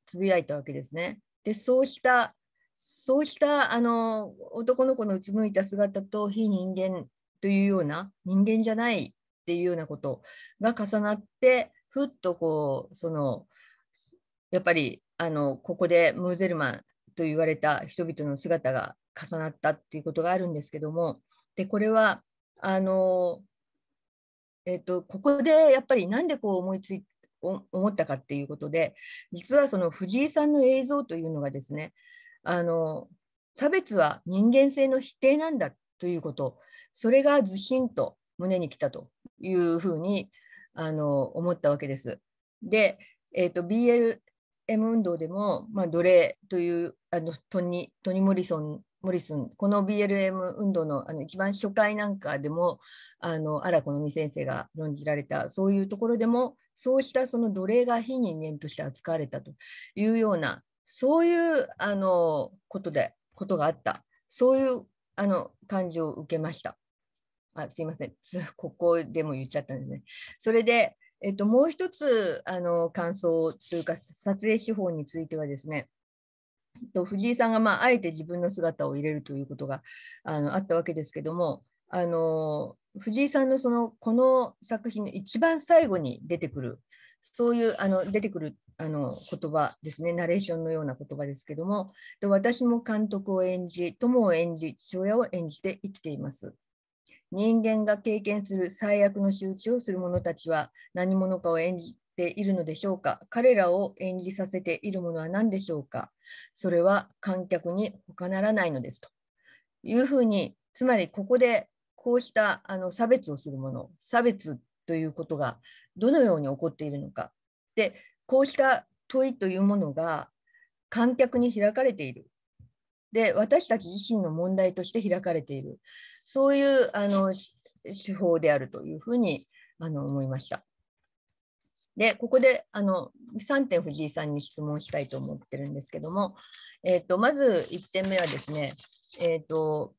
たわけですね。でそうしたそうしたあの男の子のうつむいた姿と非人間というような人間じゃないっていうようなことが重なってふっとこうそのやっぱりあのここでムーゼルマンと言われた人々の姿が重なったっていうことがあるんですけどもでこれはあの、えっと、ここでやっぱりなんでこう思いつい思ったかっていうことで実はその藤井さんの映像というのがですねあの差別は人間性の否定なんだということそれがずひんと胸に来たというふうにあの思ったわけです。で、えーと、BLM 運動でも、まあ、奴隷というあのトニトニモリソンモリスンこの BLM 運動のあの一番初回なんかでもあの荒子のみ先生が論じられたそういうところでもそうしたその奴隷が非人間として扱われたというような、そういうあのことで、ことがあった、そういうあの感じを受けました。あすいません、*laughs* ここでも言っちゃったんですね。それで、えっと、もう一つあの感想というか、撮影手法についてはですね、と藤井さんが、まあ、あえて自分の姿を入れるということがあのあったわけですけども、あの藤井さんのそのこの作品の一番最後に出てくるそういうあの出てくるあの言葉ですねナレーションのような言葉ですけどもで私も監督を演じ友を演じ父親を演じて生きています人間が経験する最悪の仕打ちをする者たちは何者かを演じているのでしょうか彼らを演じさせているものは何でしょうかそれは観客に他ならないのですというふうにつまりここでこうしたあの差別をするもの差別ということがどのように起こっているのかでこうした問いというものが観客に開かれているで私たち自身の問題として開かれているそういうあの手法であるというふうにあの思いました。でここであの3点藤井さんに質問したいと思ってるんですけども、えーと、まず1点目はですね、えーと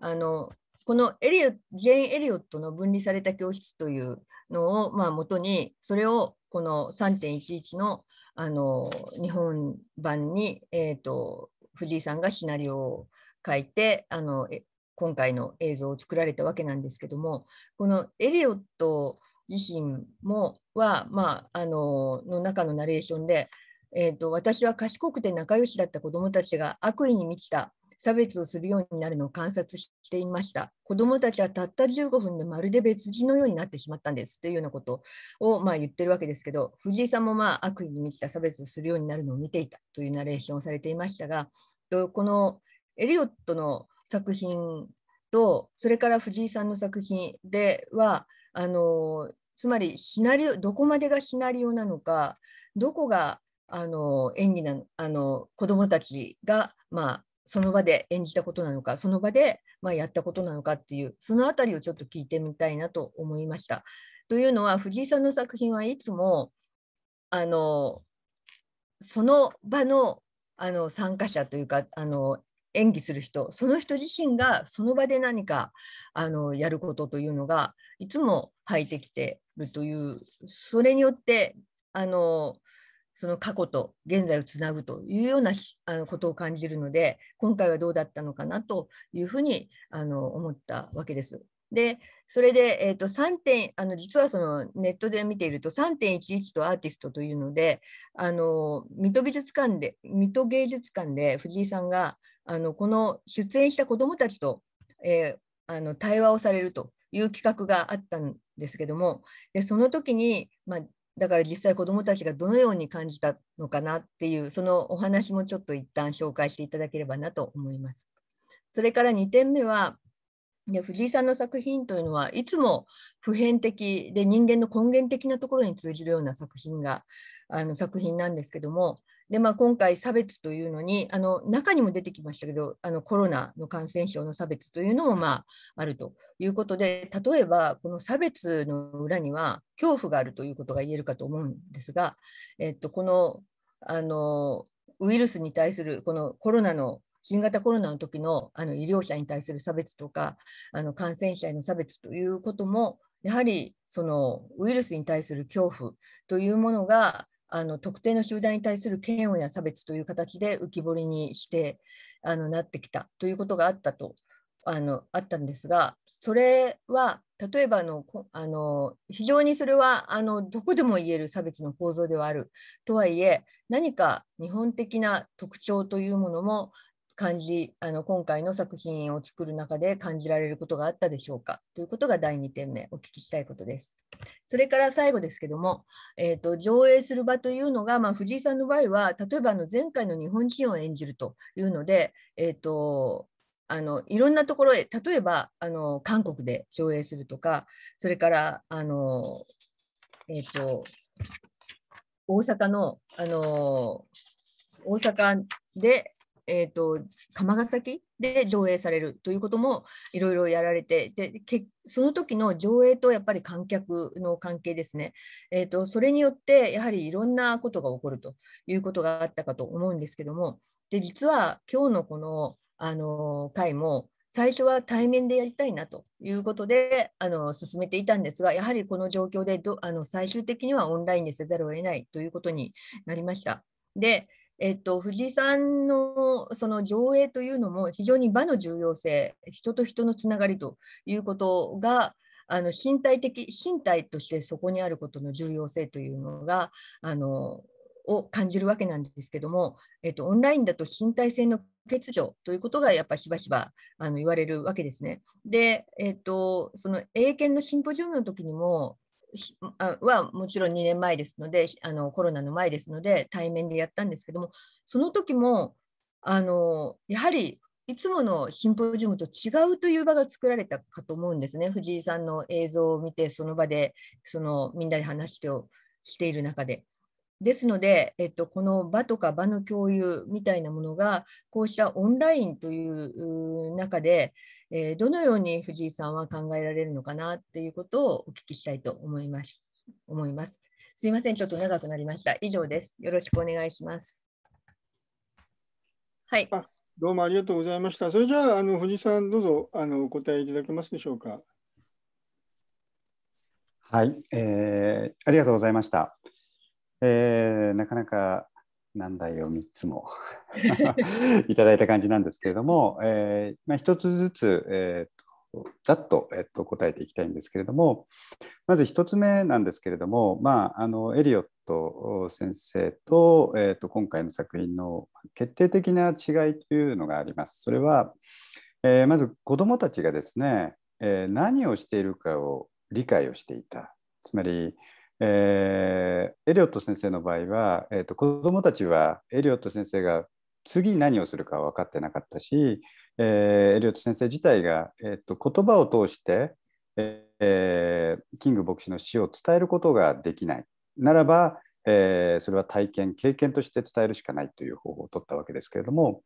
あのこのエリオジェーン・エリオットの分離された教室というのをまあにそれをこの3.11のあの日本版に、えーと、と藤井さんがシナリオを書いてあの今回の映像を作られたわけなんですけどもこのエリオット自身もは、まあ、あのの中のナレーションで、えーと「私は賢くて仲良しだった子どもたちが悪意に満ちた差別をするようになるのを観察していました。子どもたちはたった15分でまるで別人のようになってしまったんですというようなことをまあ言ってるわけですけど、藤井さんもまあ悪意に満ちた差別をするようになるのを見ていたというナレーションをされていましたが、このエリオットの作品と、それから藤井さんの作品では、あのつまりシナリオどこまでがシナリオなのか、どこがあの演技なあの子どもたちが、まあ、その場で演じたことなのか、その場でまやったことなのかっていう、そのあたりをちょっと聞いてみたいなと思いました。というのは、藤井さんの作品はいつも、あのその場のあの参加者というかあの演技する人その人自身がその場で何かあのやることというのがいつも入ってきてるというそれによってあのその過去と現在をつなぐというようなあのことを感じるので今回はどうだったのかなというふうにあの思ったわけです。でそれで、えーと、3点あの実はそのネットで見ていると3.11とアーティストというのであの水戸美術館で水戸芸術館で藤井さんがあのこの出演した子どもたちと、えー、あの対話をされるという企画があったんですけどもでその時に、まあ、だから実際子どもたちがどのように感じたのかなっていうそのお話もちょっと一旦紹介していただければなと思います。それから2点目は藤井さんの作品というのはいつも普遍的で人間の根源的なところに通じるような作品があの作品なんですけどもで、まあ、今回、差別というのにあの、中にも出てきましたけど、あのコロナの感染症の差別というのも、まあ、あるということで、例えばこの差別の裏には恐怖があるということが言えるかと思うんですが、えっと、このあのウイルスに対するこのコロナの新型コロナの時のあの医療者に対する差別とかあの感染者への差別ということもやはりそのウイルスに対する恐怖というものがあの特定の集団に対する嫌悪や差別という形で浮き彫りにしてあのなってきたということがあったとあのあったんですがそれは例えばのあの非常にそれはあのどこでも言える差別の構造ではあるとはいえ何か日本的な特徴というものも感じあの今回の作品を作る中で感じられることがあったでしょうかということが第2点目お聞きしたいことです。それから最後ですけども、えーと、上映する場というのが、まあ、藤井さんの場合は例えばあの前回の日本人を演じるというので、えーと、あのいろんなところへ例えばあの韓国で上映するとかそれからあの、えーと大阪のあの大阪でえーと、釜ヶ崎で上映されるということもいろいろやられてでその時の上映とやっぱり観客の関係ですね、えーと、とそれによってやはりいろんなことが起こるということがあったかと思うんですけどもで実は今日のこのあの回も最初は対面でやりたいなということであの進めていたんですがやはりこの状況でどあの最終的にはオンラインにせざるを得ないということになりました。でえっと、藤井さんのその上映というのも非常に場の重要性人と人のつながりということがあの身体的身体としてそこにあることの重要性というのがあのを感じるわけなんですけども、えっと、オンラインだと身体性の欠如ということがやっぱしばしばあの言われるわけですね。で、えっと、その英検のシンポジウムの時にもはもちろん2年前ですのであのコロナの前ですので対面でやったんですけどもその時もあのやはりいつものシンポジウムと違うという場が作られたかと思うんですね藤井さんの映像を見てその場でそのみんなで話をしている中で。ですので、えっと、この場とか場の共有みたいなものが、こうしたオンラインという中で、えー、どのように藤井さんは考えられるのかなっていうことをお聞きしたいと思います。思いますすいません、ちょっと長くなりました。以上です。よろしくお願いします。はい。あどうもありがとうございました。それじゃあ、あの藤井さん、どうぞあのお答えいただけますでしょうか。はい、えー、ありがとうございました。えー、なかなか難題を3つも *laughs* いただいた感じなんですけれども、えーまあ、1つずつ、えー、ざっと、えー、と答えていきたいんですけれどもまず1つ目なんですけれども、まあ、あのエリオット先生と,、えー、と今回の作品の決定的な違いというのがあります。それは、えー、まず子どもたちがですね、えー、何をしているかを理解をしていた。つまり、えー、エリオット先生の場合は、えーと、子どもたちはエリオット先生が次何をするか分かってなかったし、えー、エリオット先生自体が、えーと、と言葉を通して、えー、キング牧師の死を伝えることができないならば、えー、それは体験経験として伝えるしかないという方法を取ったわけですけれども、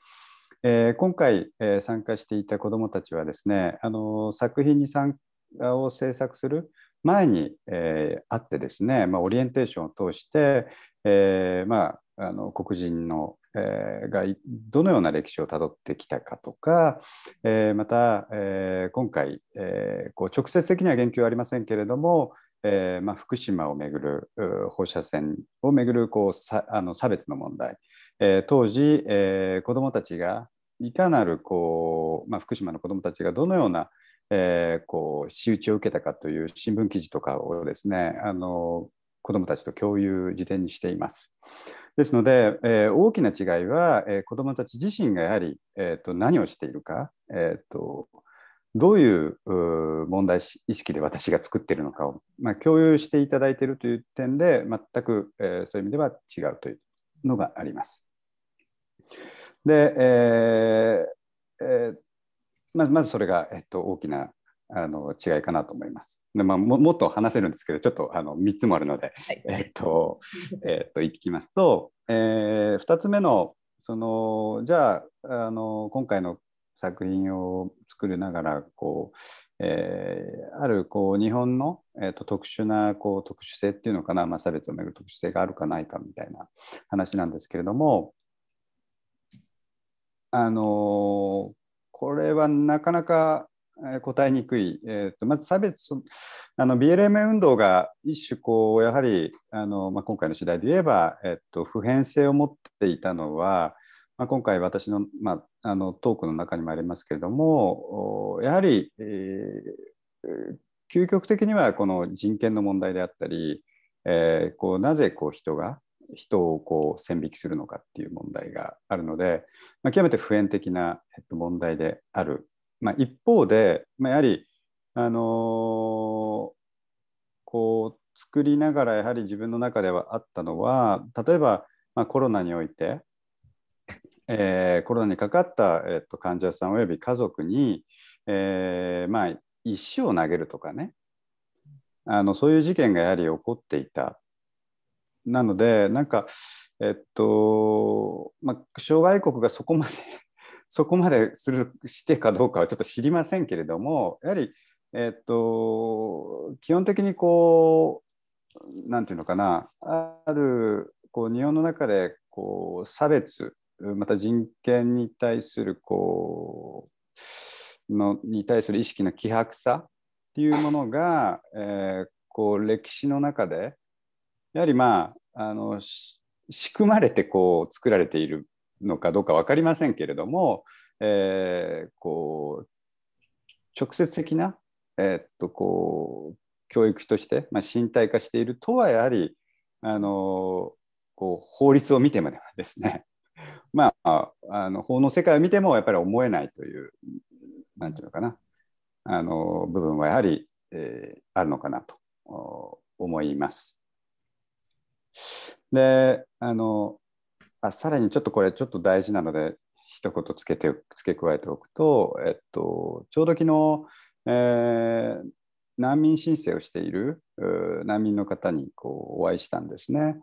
えー、今回、えー、参加していた子どもたちはですねあの作品に参加を制作する前に、えー、あってですね、まあ、オリエンテーションを通して、えー、まあ、あの黒人の、えー、がどのような歴史をたどってきたかとか、えまた、え今回、えこう直接的には言及はありませんけれども、えまあ、福島をめぐる放射線をめぐるこうさあの差別の問題、え当時、え子どもたちがいかなるこう、まあ、福島の子どもたちがどのようなえー、こう仕打ちを受けたかという新聞記事とかをですねあの子どもたちと共有事前にしています。ですので、えー、大きな違いは、えー、子どもたち自身がやはり、えーと、何をしているか、えーと、どういう問題意識で私が作っているのかを、まあ、共有していただいているという点で全く、えー、そういう意味では違うというのがあります。で、えーえー、まずまずそれが、えっと、大きなあの違いかなと思います。でまあ、ももっと話せるんですけどちょっとあの3つもあるので、はい、えっとえっといきますと、えー、2つ目のそのじゃああの今回の作品を作りながらこう、えー、あるこう日本の、えーと、と特殊なこう特殊性っていうのかな、まあ、差別をめぐる特殊性があるかないかみたいな話なんですけれどもあのー、これはなかなか答えにくい、えーと、まず差別あの BLM 運動が一種こうやはりあの、まあ、今回の次第で言えば、えーと、と普遍性を持っていたのは、まあ、今回私の,、まあ、あのトークの中にもありますけれどもやはり、えー、究極的にはこの人権の問題であったり、えー、こうなぜこう人が人をこう線引きするのかっていう問題があるので、まあ、極めて普遍的な、問題である、まあ、一方で、まあ、やはり、あのー、こう作りながらやはり自分の中ではあったのは例えば、まコロナにおいて、えー、コロナにかかった、えっと、患者さんおよび家族に、えー、ま石を投げるとかねあのそういう事件がやはり起こっていたなのでなんかえっとまあ諸外国がそこまで *laughs* そこまでするしてかどうかはちょっと知りませんけれどもやはりえっと基本的にこうなんていうのかなあるこう日本の中でこう差別また人権に対するこうのに対する意識の希薄さっていうものが、えー、こう歴史の中でやはりまああの仕組まれてこう作られているのかどうか分かりませんけれども、えー、こう直接的な、えー、っとこう教育として、まあ、身体化しているとはやはりあのこう法律を見てまではですね *laughs* まあ、あの法の世界を見てもやっぱり思えないという何て言うのかなあの部分はやはり、えー、あるのかなと思います。であのあさらにちょっとこれちょっと大事なので一言けて付け加えておくと、えっと、ちょうど昨日、えー、難民申請をしている難民の方にこうお会いしたんですね。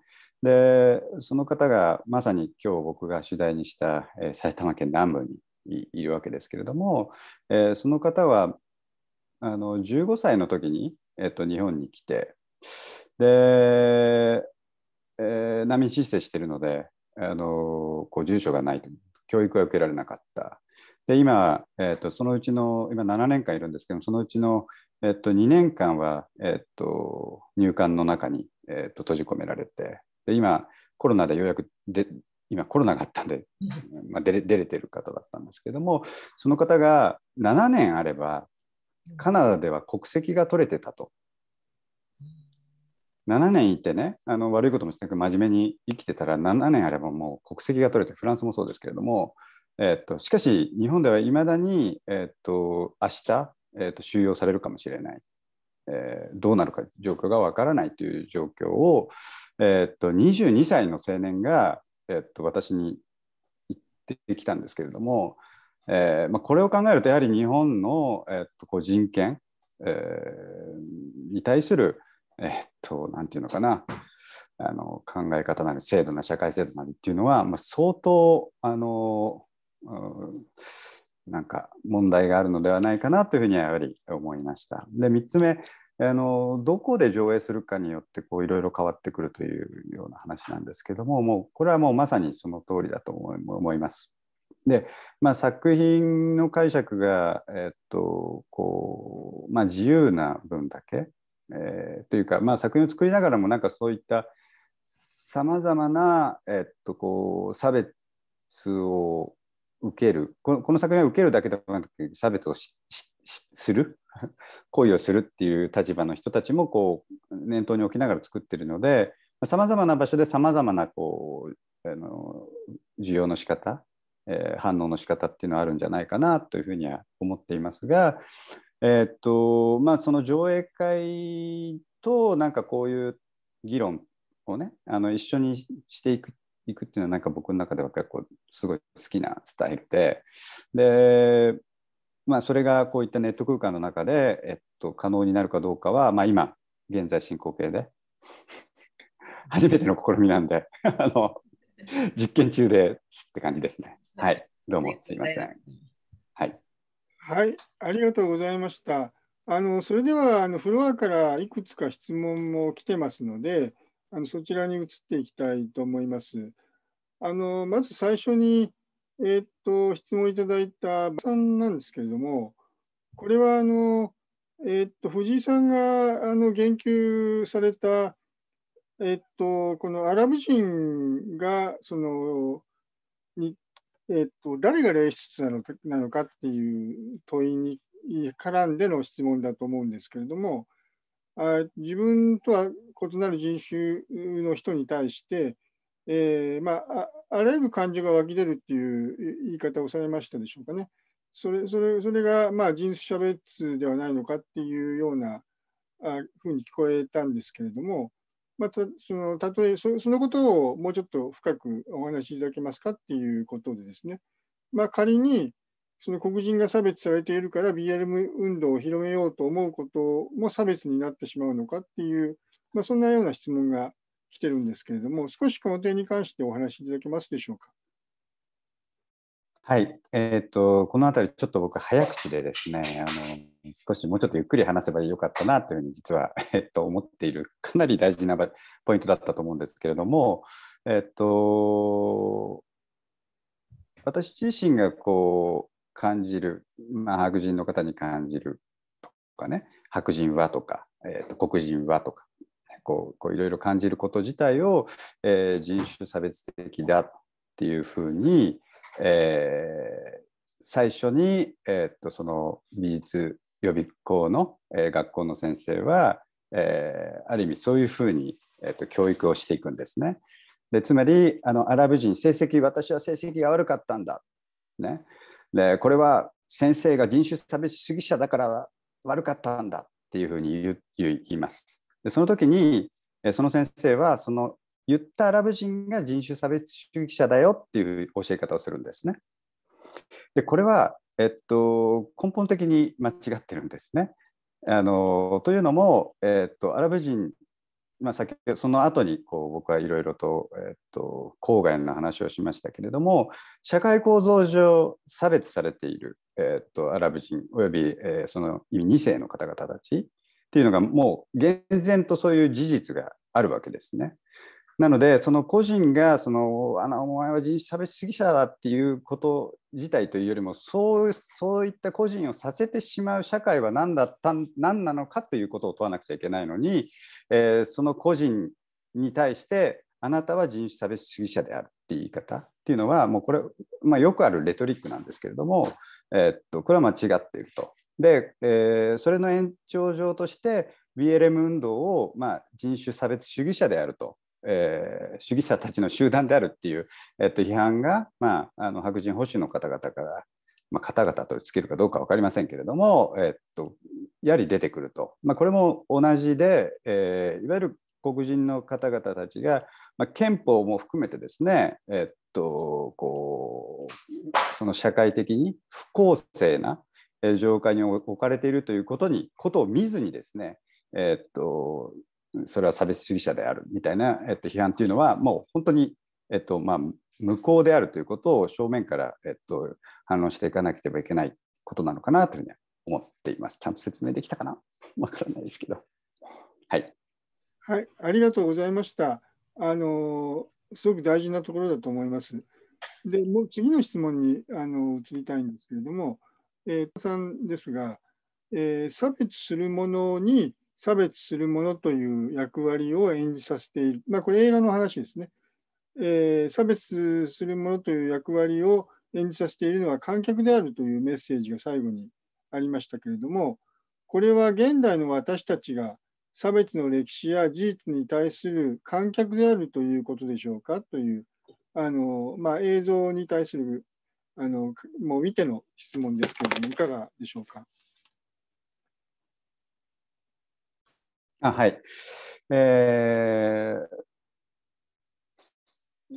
でその方がまさに今日僕が取材にした、えー、埼玉県南部にいるわけですけれども、えー、その方はあの15歳の時に、えっと、日本に来てでえー、難民申請してるので、あのこう住所がないと教育が受けられなかった。で今、えーと、そのうちの今7年間いるんですけどそのうちの、えーと、2年間は、えーと、入管の中に、えーと、と閉じ込められてで今コロナでようやくで今コロナがあったんで、まあ、出れ出れてる方だったんですけどもその方が7年あればカナダでは国籍が取れてたと7年いてねあの悪いこともしなく真面目に生きてたら7年あればもう国籍が取れてフランスもそうですけれども、えと、しかし日本ではいまだに、えと明日、えと収容されるかもしれない、えー、どうなるか状況がわからないという状況を、えっと22歳の青年が、えと私に言ってきたんですけれども、えーまあ、これを考えるとやはり日本の、えとこう人権、えー、に対するえっと、なんていうのかな、あの考え方なり、制度な社会制度なりっていうのは、まあ、相当、あの、うん、なんか問題があるのではないかなというふうにはやはり思いました。で、3つ目、あのどこで上映するかによっていろいろ変わってくるというような話なんですけども、もうこれはもうまさにその通りだと思います。で、まあ、作品の解釈が、えっとこうまあ、自由な分だけえー、というか、まあ、作品を作りながらもなんかそういったさまざまな、えっと、こう差別を受けるこのこの作品は受けるだけではなくて差別をする *laughs* 行為をするっていう立場の人たちもこう念頭に置きながら作ってるのでさまざまな場所でさまざまなこうあの需要の仕方、えー、反応の仕方っていうのはあるんじゃないかなというふうには思っていますがえっとまあその上映会となんかこういう議論をねあの一緒にしていくいくっていうのはなんか僕の中では結構すごい好きなスタイルでで、まあ、それがこういったネット空間の中で、えっと、可能になるかどうかは、まあ、今現在進行形で *laughs* 初めての試みなんであの実験中ですって感じですね。はいどうもすいません。はい、ありがとうございました。あのそれではあのフロアからいくつか質問も来てますので、あのそちらに移っていきたいと思います。あのまず最初に、えー、っと質問いただいたさんなんですけれども、これはあの、えー、っと藤井さんがあの言及された、えー、っとこのアラブ人がそのえっと、誰が霊出なのかなのかっていう問いに絡んでの質問だと思うんですけれども、あ自分とは異なる人種の人に対して、えー、まあ、あらゆる感情が湧き出るっていう言い方をされましたでしょうかね。それそれそれが、まあ、人種差別ではないのかっていうようなあふうに聞こえたんですけれども、またその例えそのことをもうちょっと深くお話しいただけますかっていうことでですね、まあ、仮にその黒人が差別されているから BLM 運動を広めようと思うことも差別になってしまうのかっていう、まあ、そんなような質問が来てるんですけれども、少しこの点に関してお話しいただけますでしょうか。はい、えーとこの辺り、ちょっと僕、早口でですねあの、少しもうちょっとゆっくり話せばよかったなというふうに実は、えっと、思っているかなり大事なポイントだったと思うんですけれども、えっと、私自身がこう感じる、まあ、白人の方に感じるとかね白人はとか、えっと黒人はとかこういろいろ感じること自体を、えー、人種差別的だっていうふうに、えー、最初に、えー、とその美術予備校の、えー、学校の先生は、えー、ある意味そういうふうに、えーと、教育をしていくんですね。でつまりあのアラブ人成績私は成績が悪かったんだ、ね、でこれは先生が人種差別主義者だから悪かったんだっていうふうに言います。でその時にその先生はその言ったアラブ人が人種差別主義者だよっていう教え方をするんですね。でこれはえっと、根本的に間違ってるんですね。あのというのも、えっと、アラブ人、まあ先、その後にこう僕はいろいろと,、えっと郊外の話をしましたけれども社会構造上差別されている、えっと、アラブ人および、えー、その2世の方々たちっていうのがもう厳然とそういう事実があるわけですね。なので、その個人がそのあのお前は人種差別主義者だっていうこと自体というよりもそうそういった個人をさせてしまう社会は何だった何なのかということを問わなくちゃいけないのに、えー、その個人に対してあなたは人種差別主義者であるっていう言い方っていうのはもうこれ、まあ、よくあるレトリックなんですけれども、えー、っとこれは間違っていると。で、えー、それの延長上として BLM 運動を、まあ、人種差別主義者であるとえー、主義者たちの集団であるっていう、えっと、批判が、まあ、あの白人保守の方々から、まあ、方々とつけるかどうか分かりませんけれども、えっと、やはり出てくると、まあ、これも同じで、えー、いわゆる黒人の方々たちが、まあ、憲法も含めてですね、えっと、こうその社会的に不公正な状況に置かれているということにことを見ずにですね、えっとそれは差別主義者であるみたいな、えっと、批判というのはもう本当に、えっとまあ、無効であるということを正面から、えっと、反論していかなければいけないことなのかなというふうに思っています。ちゃんと説明できたかな *laughs* わからないですけど。はい、はい、ありがとうございました。あのすごく大事なところだと思います。でもう次の質問にあの移りたいんですけれども、えー、さんですが、えー、差別するものに差別するものという役割を演じさせている。まあ、これ映画の話ですね。えー、差別するものという役割を演じさせているのは観客であるというメッセージが最後にありましたけれども、これは現代の私たちが差別の歴史や事実に対する観客であるということでしょうかというあの、まあ、映像に対するあのもう見ての質問ですけれどもいかがでしょうか。あはい。えー、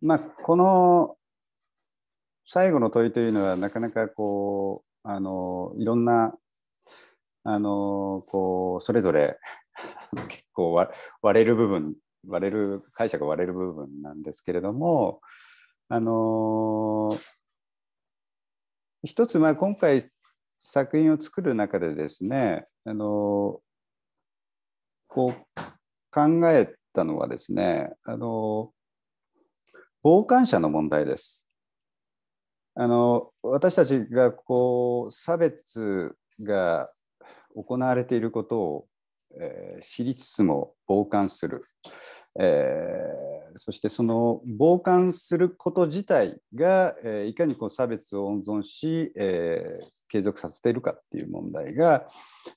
まあ、この最後の問いというのはなかなかこうあのいろんなあのこうそれぞれ *laughs* 結構割れる部分割れる解釈割れる部分なんですけれどもあの一つまあ今回作品を作る中でですねあのこう考えたのはですねあの傍観者の問題です。あの私たちがこう差別が行われていることを、えー、知りつつも傍観する、えーそしてその傍観すること自体が、えー、いかにこう差別を温存し、えー、継続させているかっていう問題が、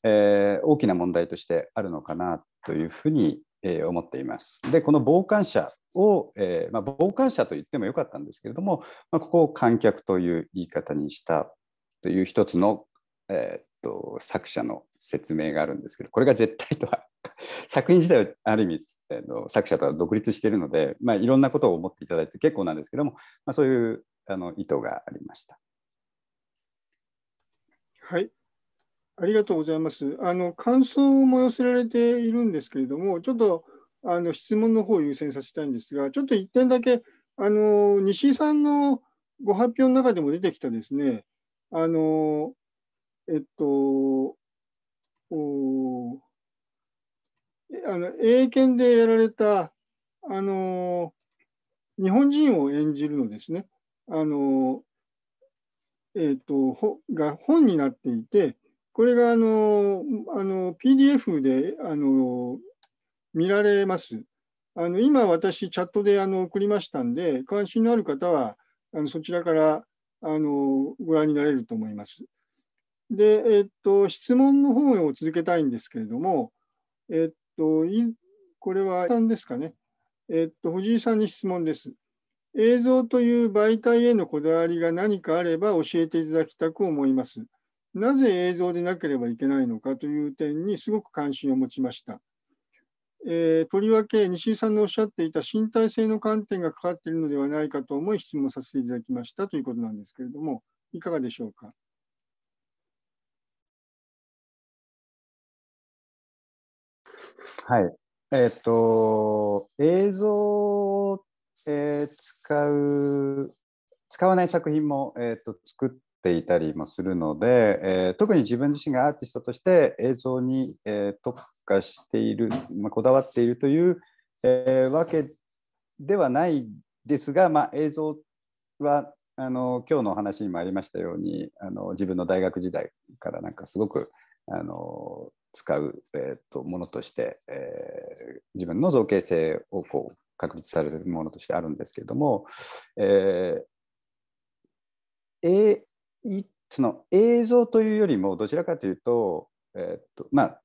えー、大きな問題としてあるのかなというふうに、えー、思っています。でこの傍観者を、えーまあ、傍観者と言ってもよかったんですけれども、まあ、ここを観客という言い方にしたという一つの、えー、と作者の説明があるんですけどこれが絶対とは *laughs* 作品自体はある意味えー、作者とは独立しているので、まあ、いろんなことを思っていただいて結構なんですけども、まあ、そういうあの意図がありました。はい、ありがとうございます。あの感想も寄せられているんですけれども、ちょっとあの質問の方を優先させたいんですが、ちょっと1点だけ、あの西井さんのご発表の中でも出てきたですね、あのえっと、おあの英検でやられた、あの日本人を演じるのですね、あのえーと、が本になっていて、これがあのあの PDF であの見られます。あの今、私、チャットであの送りましたんで、関心のある方はあのそちらからあのご覧になれると思います。で、えっと、質問の方を続けたいんですけれども、えっと、これは、さんですかね。えっと、藤井さんに質問です。映像という媒体へのこだわりが何かあれば教えていただきたく思います。なぜ映像でなければいけないのかという点にすごく関心を持ちました。えー、とりわけ西井さんのおっしゃっていた身体性の観点がかかっているのではないかと思い質問させていただきましたということなんですけれども、いかがでしょうか。はい。えっ、ー、と、映像を、えー、使う、使わない作品も、えーと、作っていたりもするので、えー、特に自分自身がアーティストとして映像に、えー、特化している、まあ、こだわっているという、えー、わけではないですが、まあ、映像はあの今日のお話にもありましたようにあの自分の大学時代からなんかすごくあの使う、えー、とものとして、えー、自分の造形性をこう確立されるものとしてあるんですけれども、えー、えその映像というよりもどちらかというと,、えーとまあ、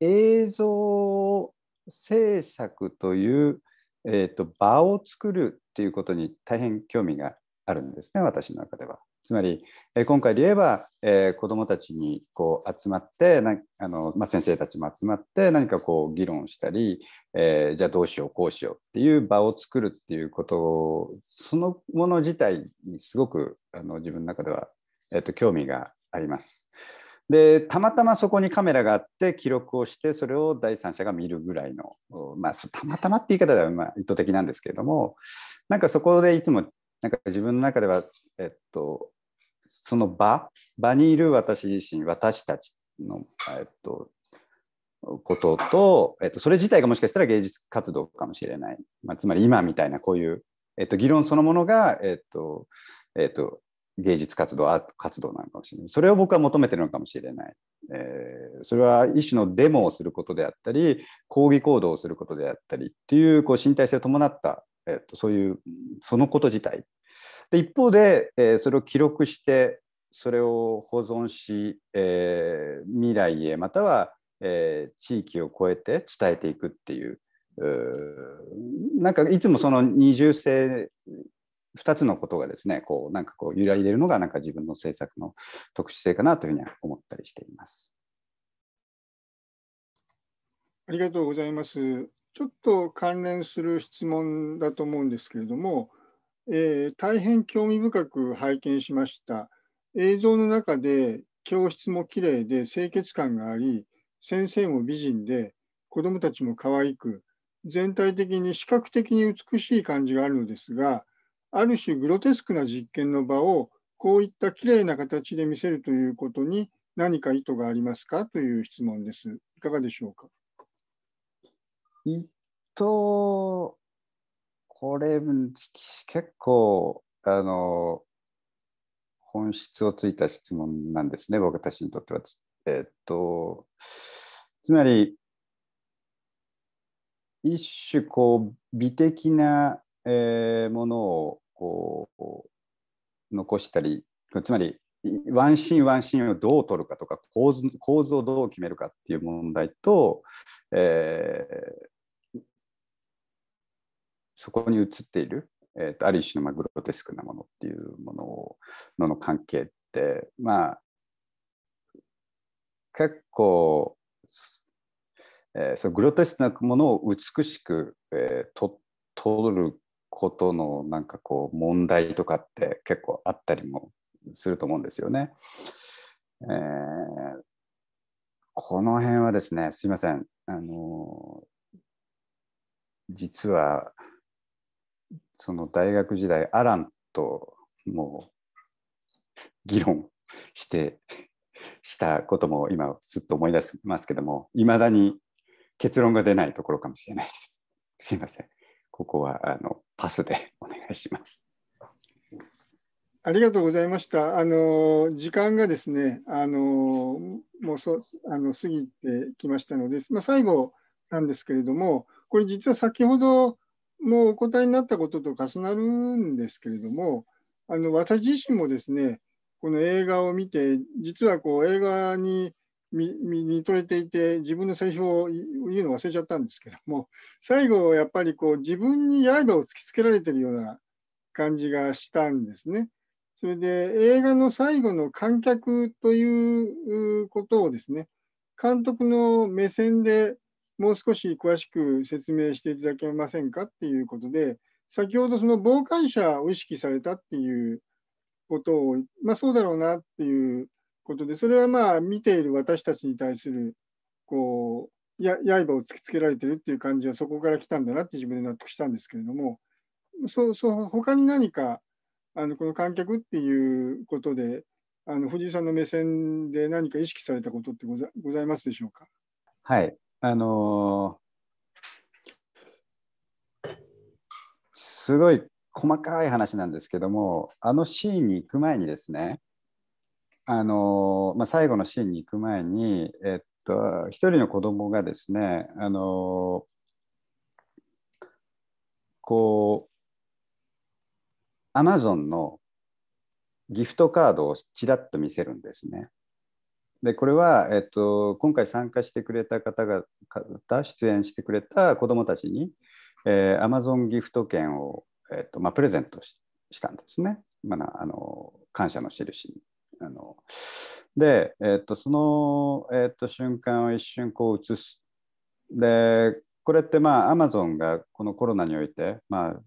映像制作という、えーと、場を作るということに大変興味があるんですね私の中では。つまり、えー、今回で言えば、えー、子どもたちにこう集まってなあの、まあ、先生たちも集まって何かこう議論したり、えー、じゃあどうしようこうしようっていう場を作るっていうことそのもの自体にすごくあの自分の中では、えーと、興味があります。でたまたまそこにカメラがあって記録をしてそれを第三者が見るぐらいの、まあ、たまたまって言い方ではま意図的なんですけれどもなんかそこでいつもなんか自分の中では、えっと、その場場にいる私自身私たちの、えっと、ことと、えっと、それ自体がもしかしたら芸術活動かもしれない、まあ、つまり今みたいなこういう、えっと、議論そのものが、えっとえっと、芸術活動アート活動なのかもしれないそれを僕は求めてるのかもしれない、えー、それは一種のデモをすることであったり抗議行動をすることであったりっていうこう身体性を伴ったえー、とそういうそのこと自体で一方で、えー、それを記録してそれを保存し、えー、未来へまたは、えー、地域を超えて伝えていくっていううなんかいつもその二重性2つのことがですねこうなんかこう揺らいでるのがなんか自分の政策の特殊性かなというふうには思ったりしています。ありがとうございます。ちょっと関連する質問だと思うんですけれども、えー、大変興味深く拝見しました。映像の中で教室も綺麗で清潔感があり、先生も美人で、子どもたちも可愛く、全体的に視覚的に美しい感じがあるのですが、ある種グロテスクな実験の場をこういった綺麗な形で見せるということに何か意図がありますかという質問です。いかがでしょうか。っと、これ、結構、あの、本質をついた質問なんですね、僕たちにとっては。えっと、つまり、一種こう美的な、えー、ものをこう残したりつまりワンシーンワンシーンをどう撮るかとか構図構図をどう決めるかっていう問題と、えー、そこに映っている、えーと、ある種のまあグロテスクなものっていうものをのの関係ってまあ結構、えー、そのグロテスクなものを美しく、えー、と取ることのなんかこう問題とかって結構あったりもすると思うんですよね。えー、この辺はですねすいませんあの実はその大学時代アランともう議論して *laughs* したことも今ずっと思い出しますけどもいまだに結論が出ないところかもしれないです。*laughs* すいません。ここはあのパスでお願いします。ありがとうございました。あの時間がですね、あのもうそあの過ぎてきましたので、まあ、最後なんですけれども、これ実は先ほどもうお答えになったことと重なるんですけれども、あの私自身もですね、この映画を見て、実はこう映画に見見とれていて、自分のセリフを言うの忘れちゃったんですけども、最後、やっぱりこう自分に刃を突きつけられてるような感じがしたんですね。それで映画の最後の観客ということをですね、監督の目線でもう少し詳しく説明していただけませんかっていうことで、先ほどその傍観者を意識されたっていうことを、まあ、そうだろうなっていうことで、それはまあ見ている私たちに対するこうや刃を突きつけられてるっていう感じはそこから来たんだなって自分で納得したんですけれども、そうそう他に何かあのこの観客っていうことで、あの藤井さんの目線で何か意識されたことってござございますでしょうか。はい、あのー、すごい細かい話なんですけどもあのシーンに行く前にですねあのー、まあ、最後のシーンに行く前に、えっと、一人の子供がですねあのー、こうアマゾンのギフトカードをちらっと見せるんですね。でこれは、えっと、今回参加してくれた方が出演してくれた子どもたちに、えー、Amazon ギフト券を、えっとまあ、プレゼントしたんですね、まあ、あの感謝の印に。あので、えっと、その、えっと、瞬間を一瞬こう映す。でこれってまあ Amazon がこのコロナにおいて、まあ、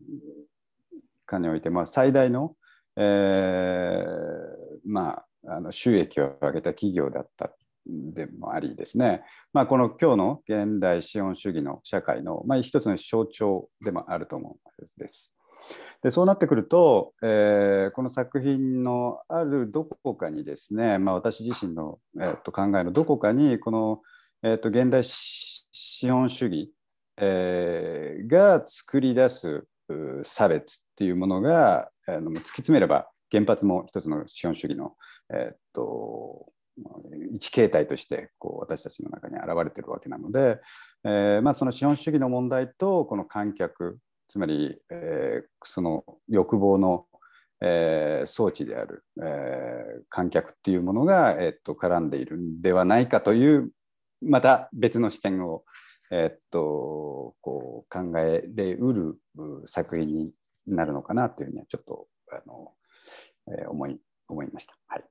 かにおいてまあ最大の、えー、まああの収益を上げた企業だったでもありですね、まあ、この今日の現代資本主義の社会の、まあ、一つの象徴でもあると思うんです。でそうなってくると、えー、この作品のあるどこかにですね、まあ、私自身の、えー、と考えのどこかにこの、えー、と現代資本主義、えー、が作り出す差別っていうものがあの突き詰めれば原発も一つの資本主義の、えー、っと一形態としてこう私たちの中に現れてるわけなので、えー、まあ、その資本主義の問題とこの観客つまり、えー、その欲望の、えー、装置である、え観客っていうものが、えっと絡んでいるんではないかというまた別の視点を、えっとこう考えでうる作品になるのかなというふうにはちょっとあのえー、思い思いました。はい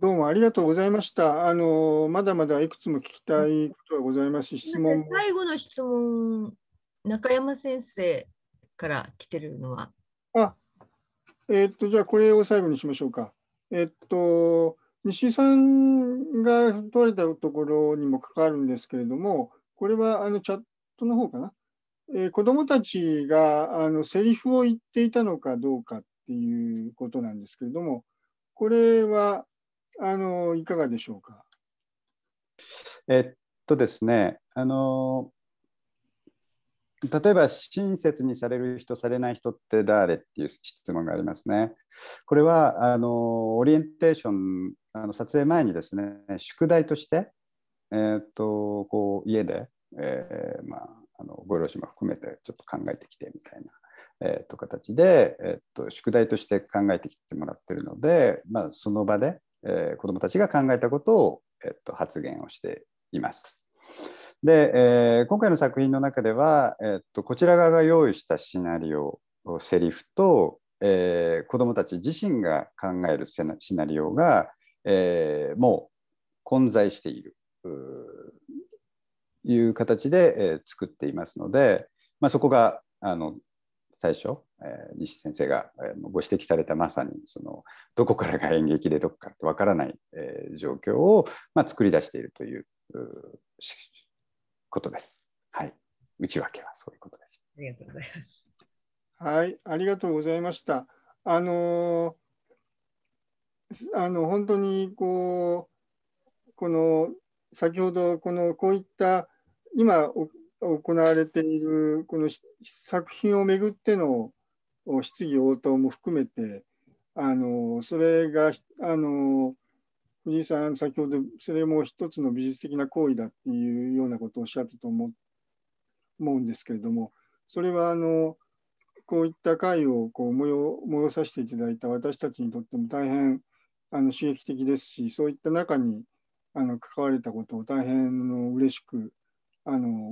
どうもありがとうございました。あのまだまだいくつも聞きたいことがございますし、質問最後の質問、中山先生から来てるのは。あえー、っと、じゃあこれを最後にしましょうか。えー、っと、西井さんが問われたところにも関わるんですけれども、これはあのチャットの方かな。えー、子どもたちがあのセリフを言っていたのかどうかっっていうことなんですけれども、これはあのいかがでしょうか。えっとですね、あの例えば親切にされる人されない人って誰っていう質問がありますね。これはあのオリエンテーションあの撮影前にですね宿題として、えっとこう家で、えー、まあ、あのご両親も含めてちょっと考えてきてみたいなえー、と形で、えー、と宿題として考えてきてもらってるので、まあ、その場で、えー、子どもたちが考えたことを、えー、と発言をしています。で、えー、今回の作品の中では、えー、とこちら側が用意したシナリオセリフと、えー、子どもたち自身が考えるシナリオが、えー、もう混在しているいう形で、えー、作っていますので、まあ、そこがあの最初、えー、西先生が、えー、ご指摘されたまさにそのどこからが演劇でどこかわからない、えー、状況を、まあ、作り出しているということです。はい、内訳はそういうことです。ありがとうございます。はい、ありがとうございました。あのあの本当にこうこの先ほどこのこういった今行われているこの作品をめぐっての質疑応答も含めてあのそれがあの藤井さん先ほどそれも一つの美術的な行為だっていうようなことをおっしゃったと思うんですけれどもそれはあのこういった会をこう催させていただいた私たちにとっても大変あの刺激的ですしそういった中にあの関われたことを大変の嬉しくあの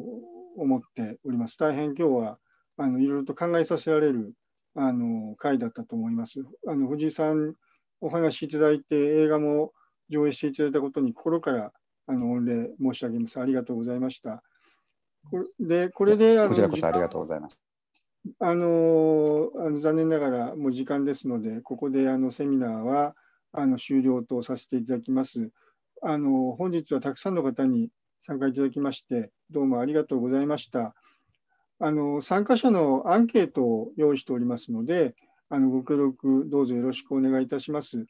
思っております。大変今日はあのいろいろと考えさせられるあの回だったと思います。あの藤井さんお話しいただいて映画も上映していただいたことに心からあの御礼申し上げます。ありがとうございました。これでこれであのこちらこそありがとうございます。あのあの残念ながらもう時間ですので、ここであのセミナーはあの終了とさせていただきます。あの本日はたくさんの方に参加いただきまして、どうもありがとうございました。あの参加者のアンケートを用意しておりますので、あのご協力どうぞよろしくお願いいたします。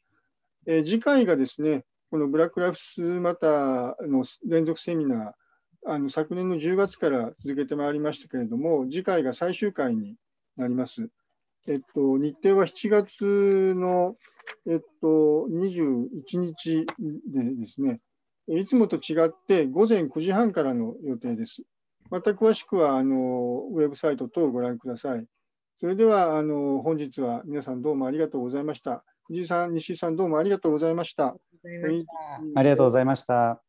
え次回がですね、このブラック・ラフス・マターの連続セミナー、あの昨年の10月から続けてまいりましたけれども、次回が最終回になります。えっと、日程は7月の、えっと、21日でですね、いつもと違って午前9時半からの予定です。また詳しくはあのウェブサイト等をご覧ください。それではあの本日は皆さんどうもありがとうございました。藤井さん、西井さんどうもありがとうございました。ありがとうございました。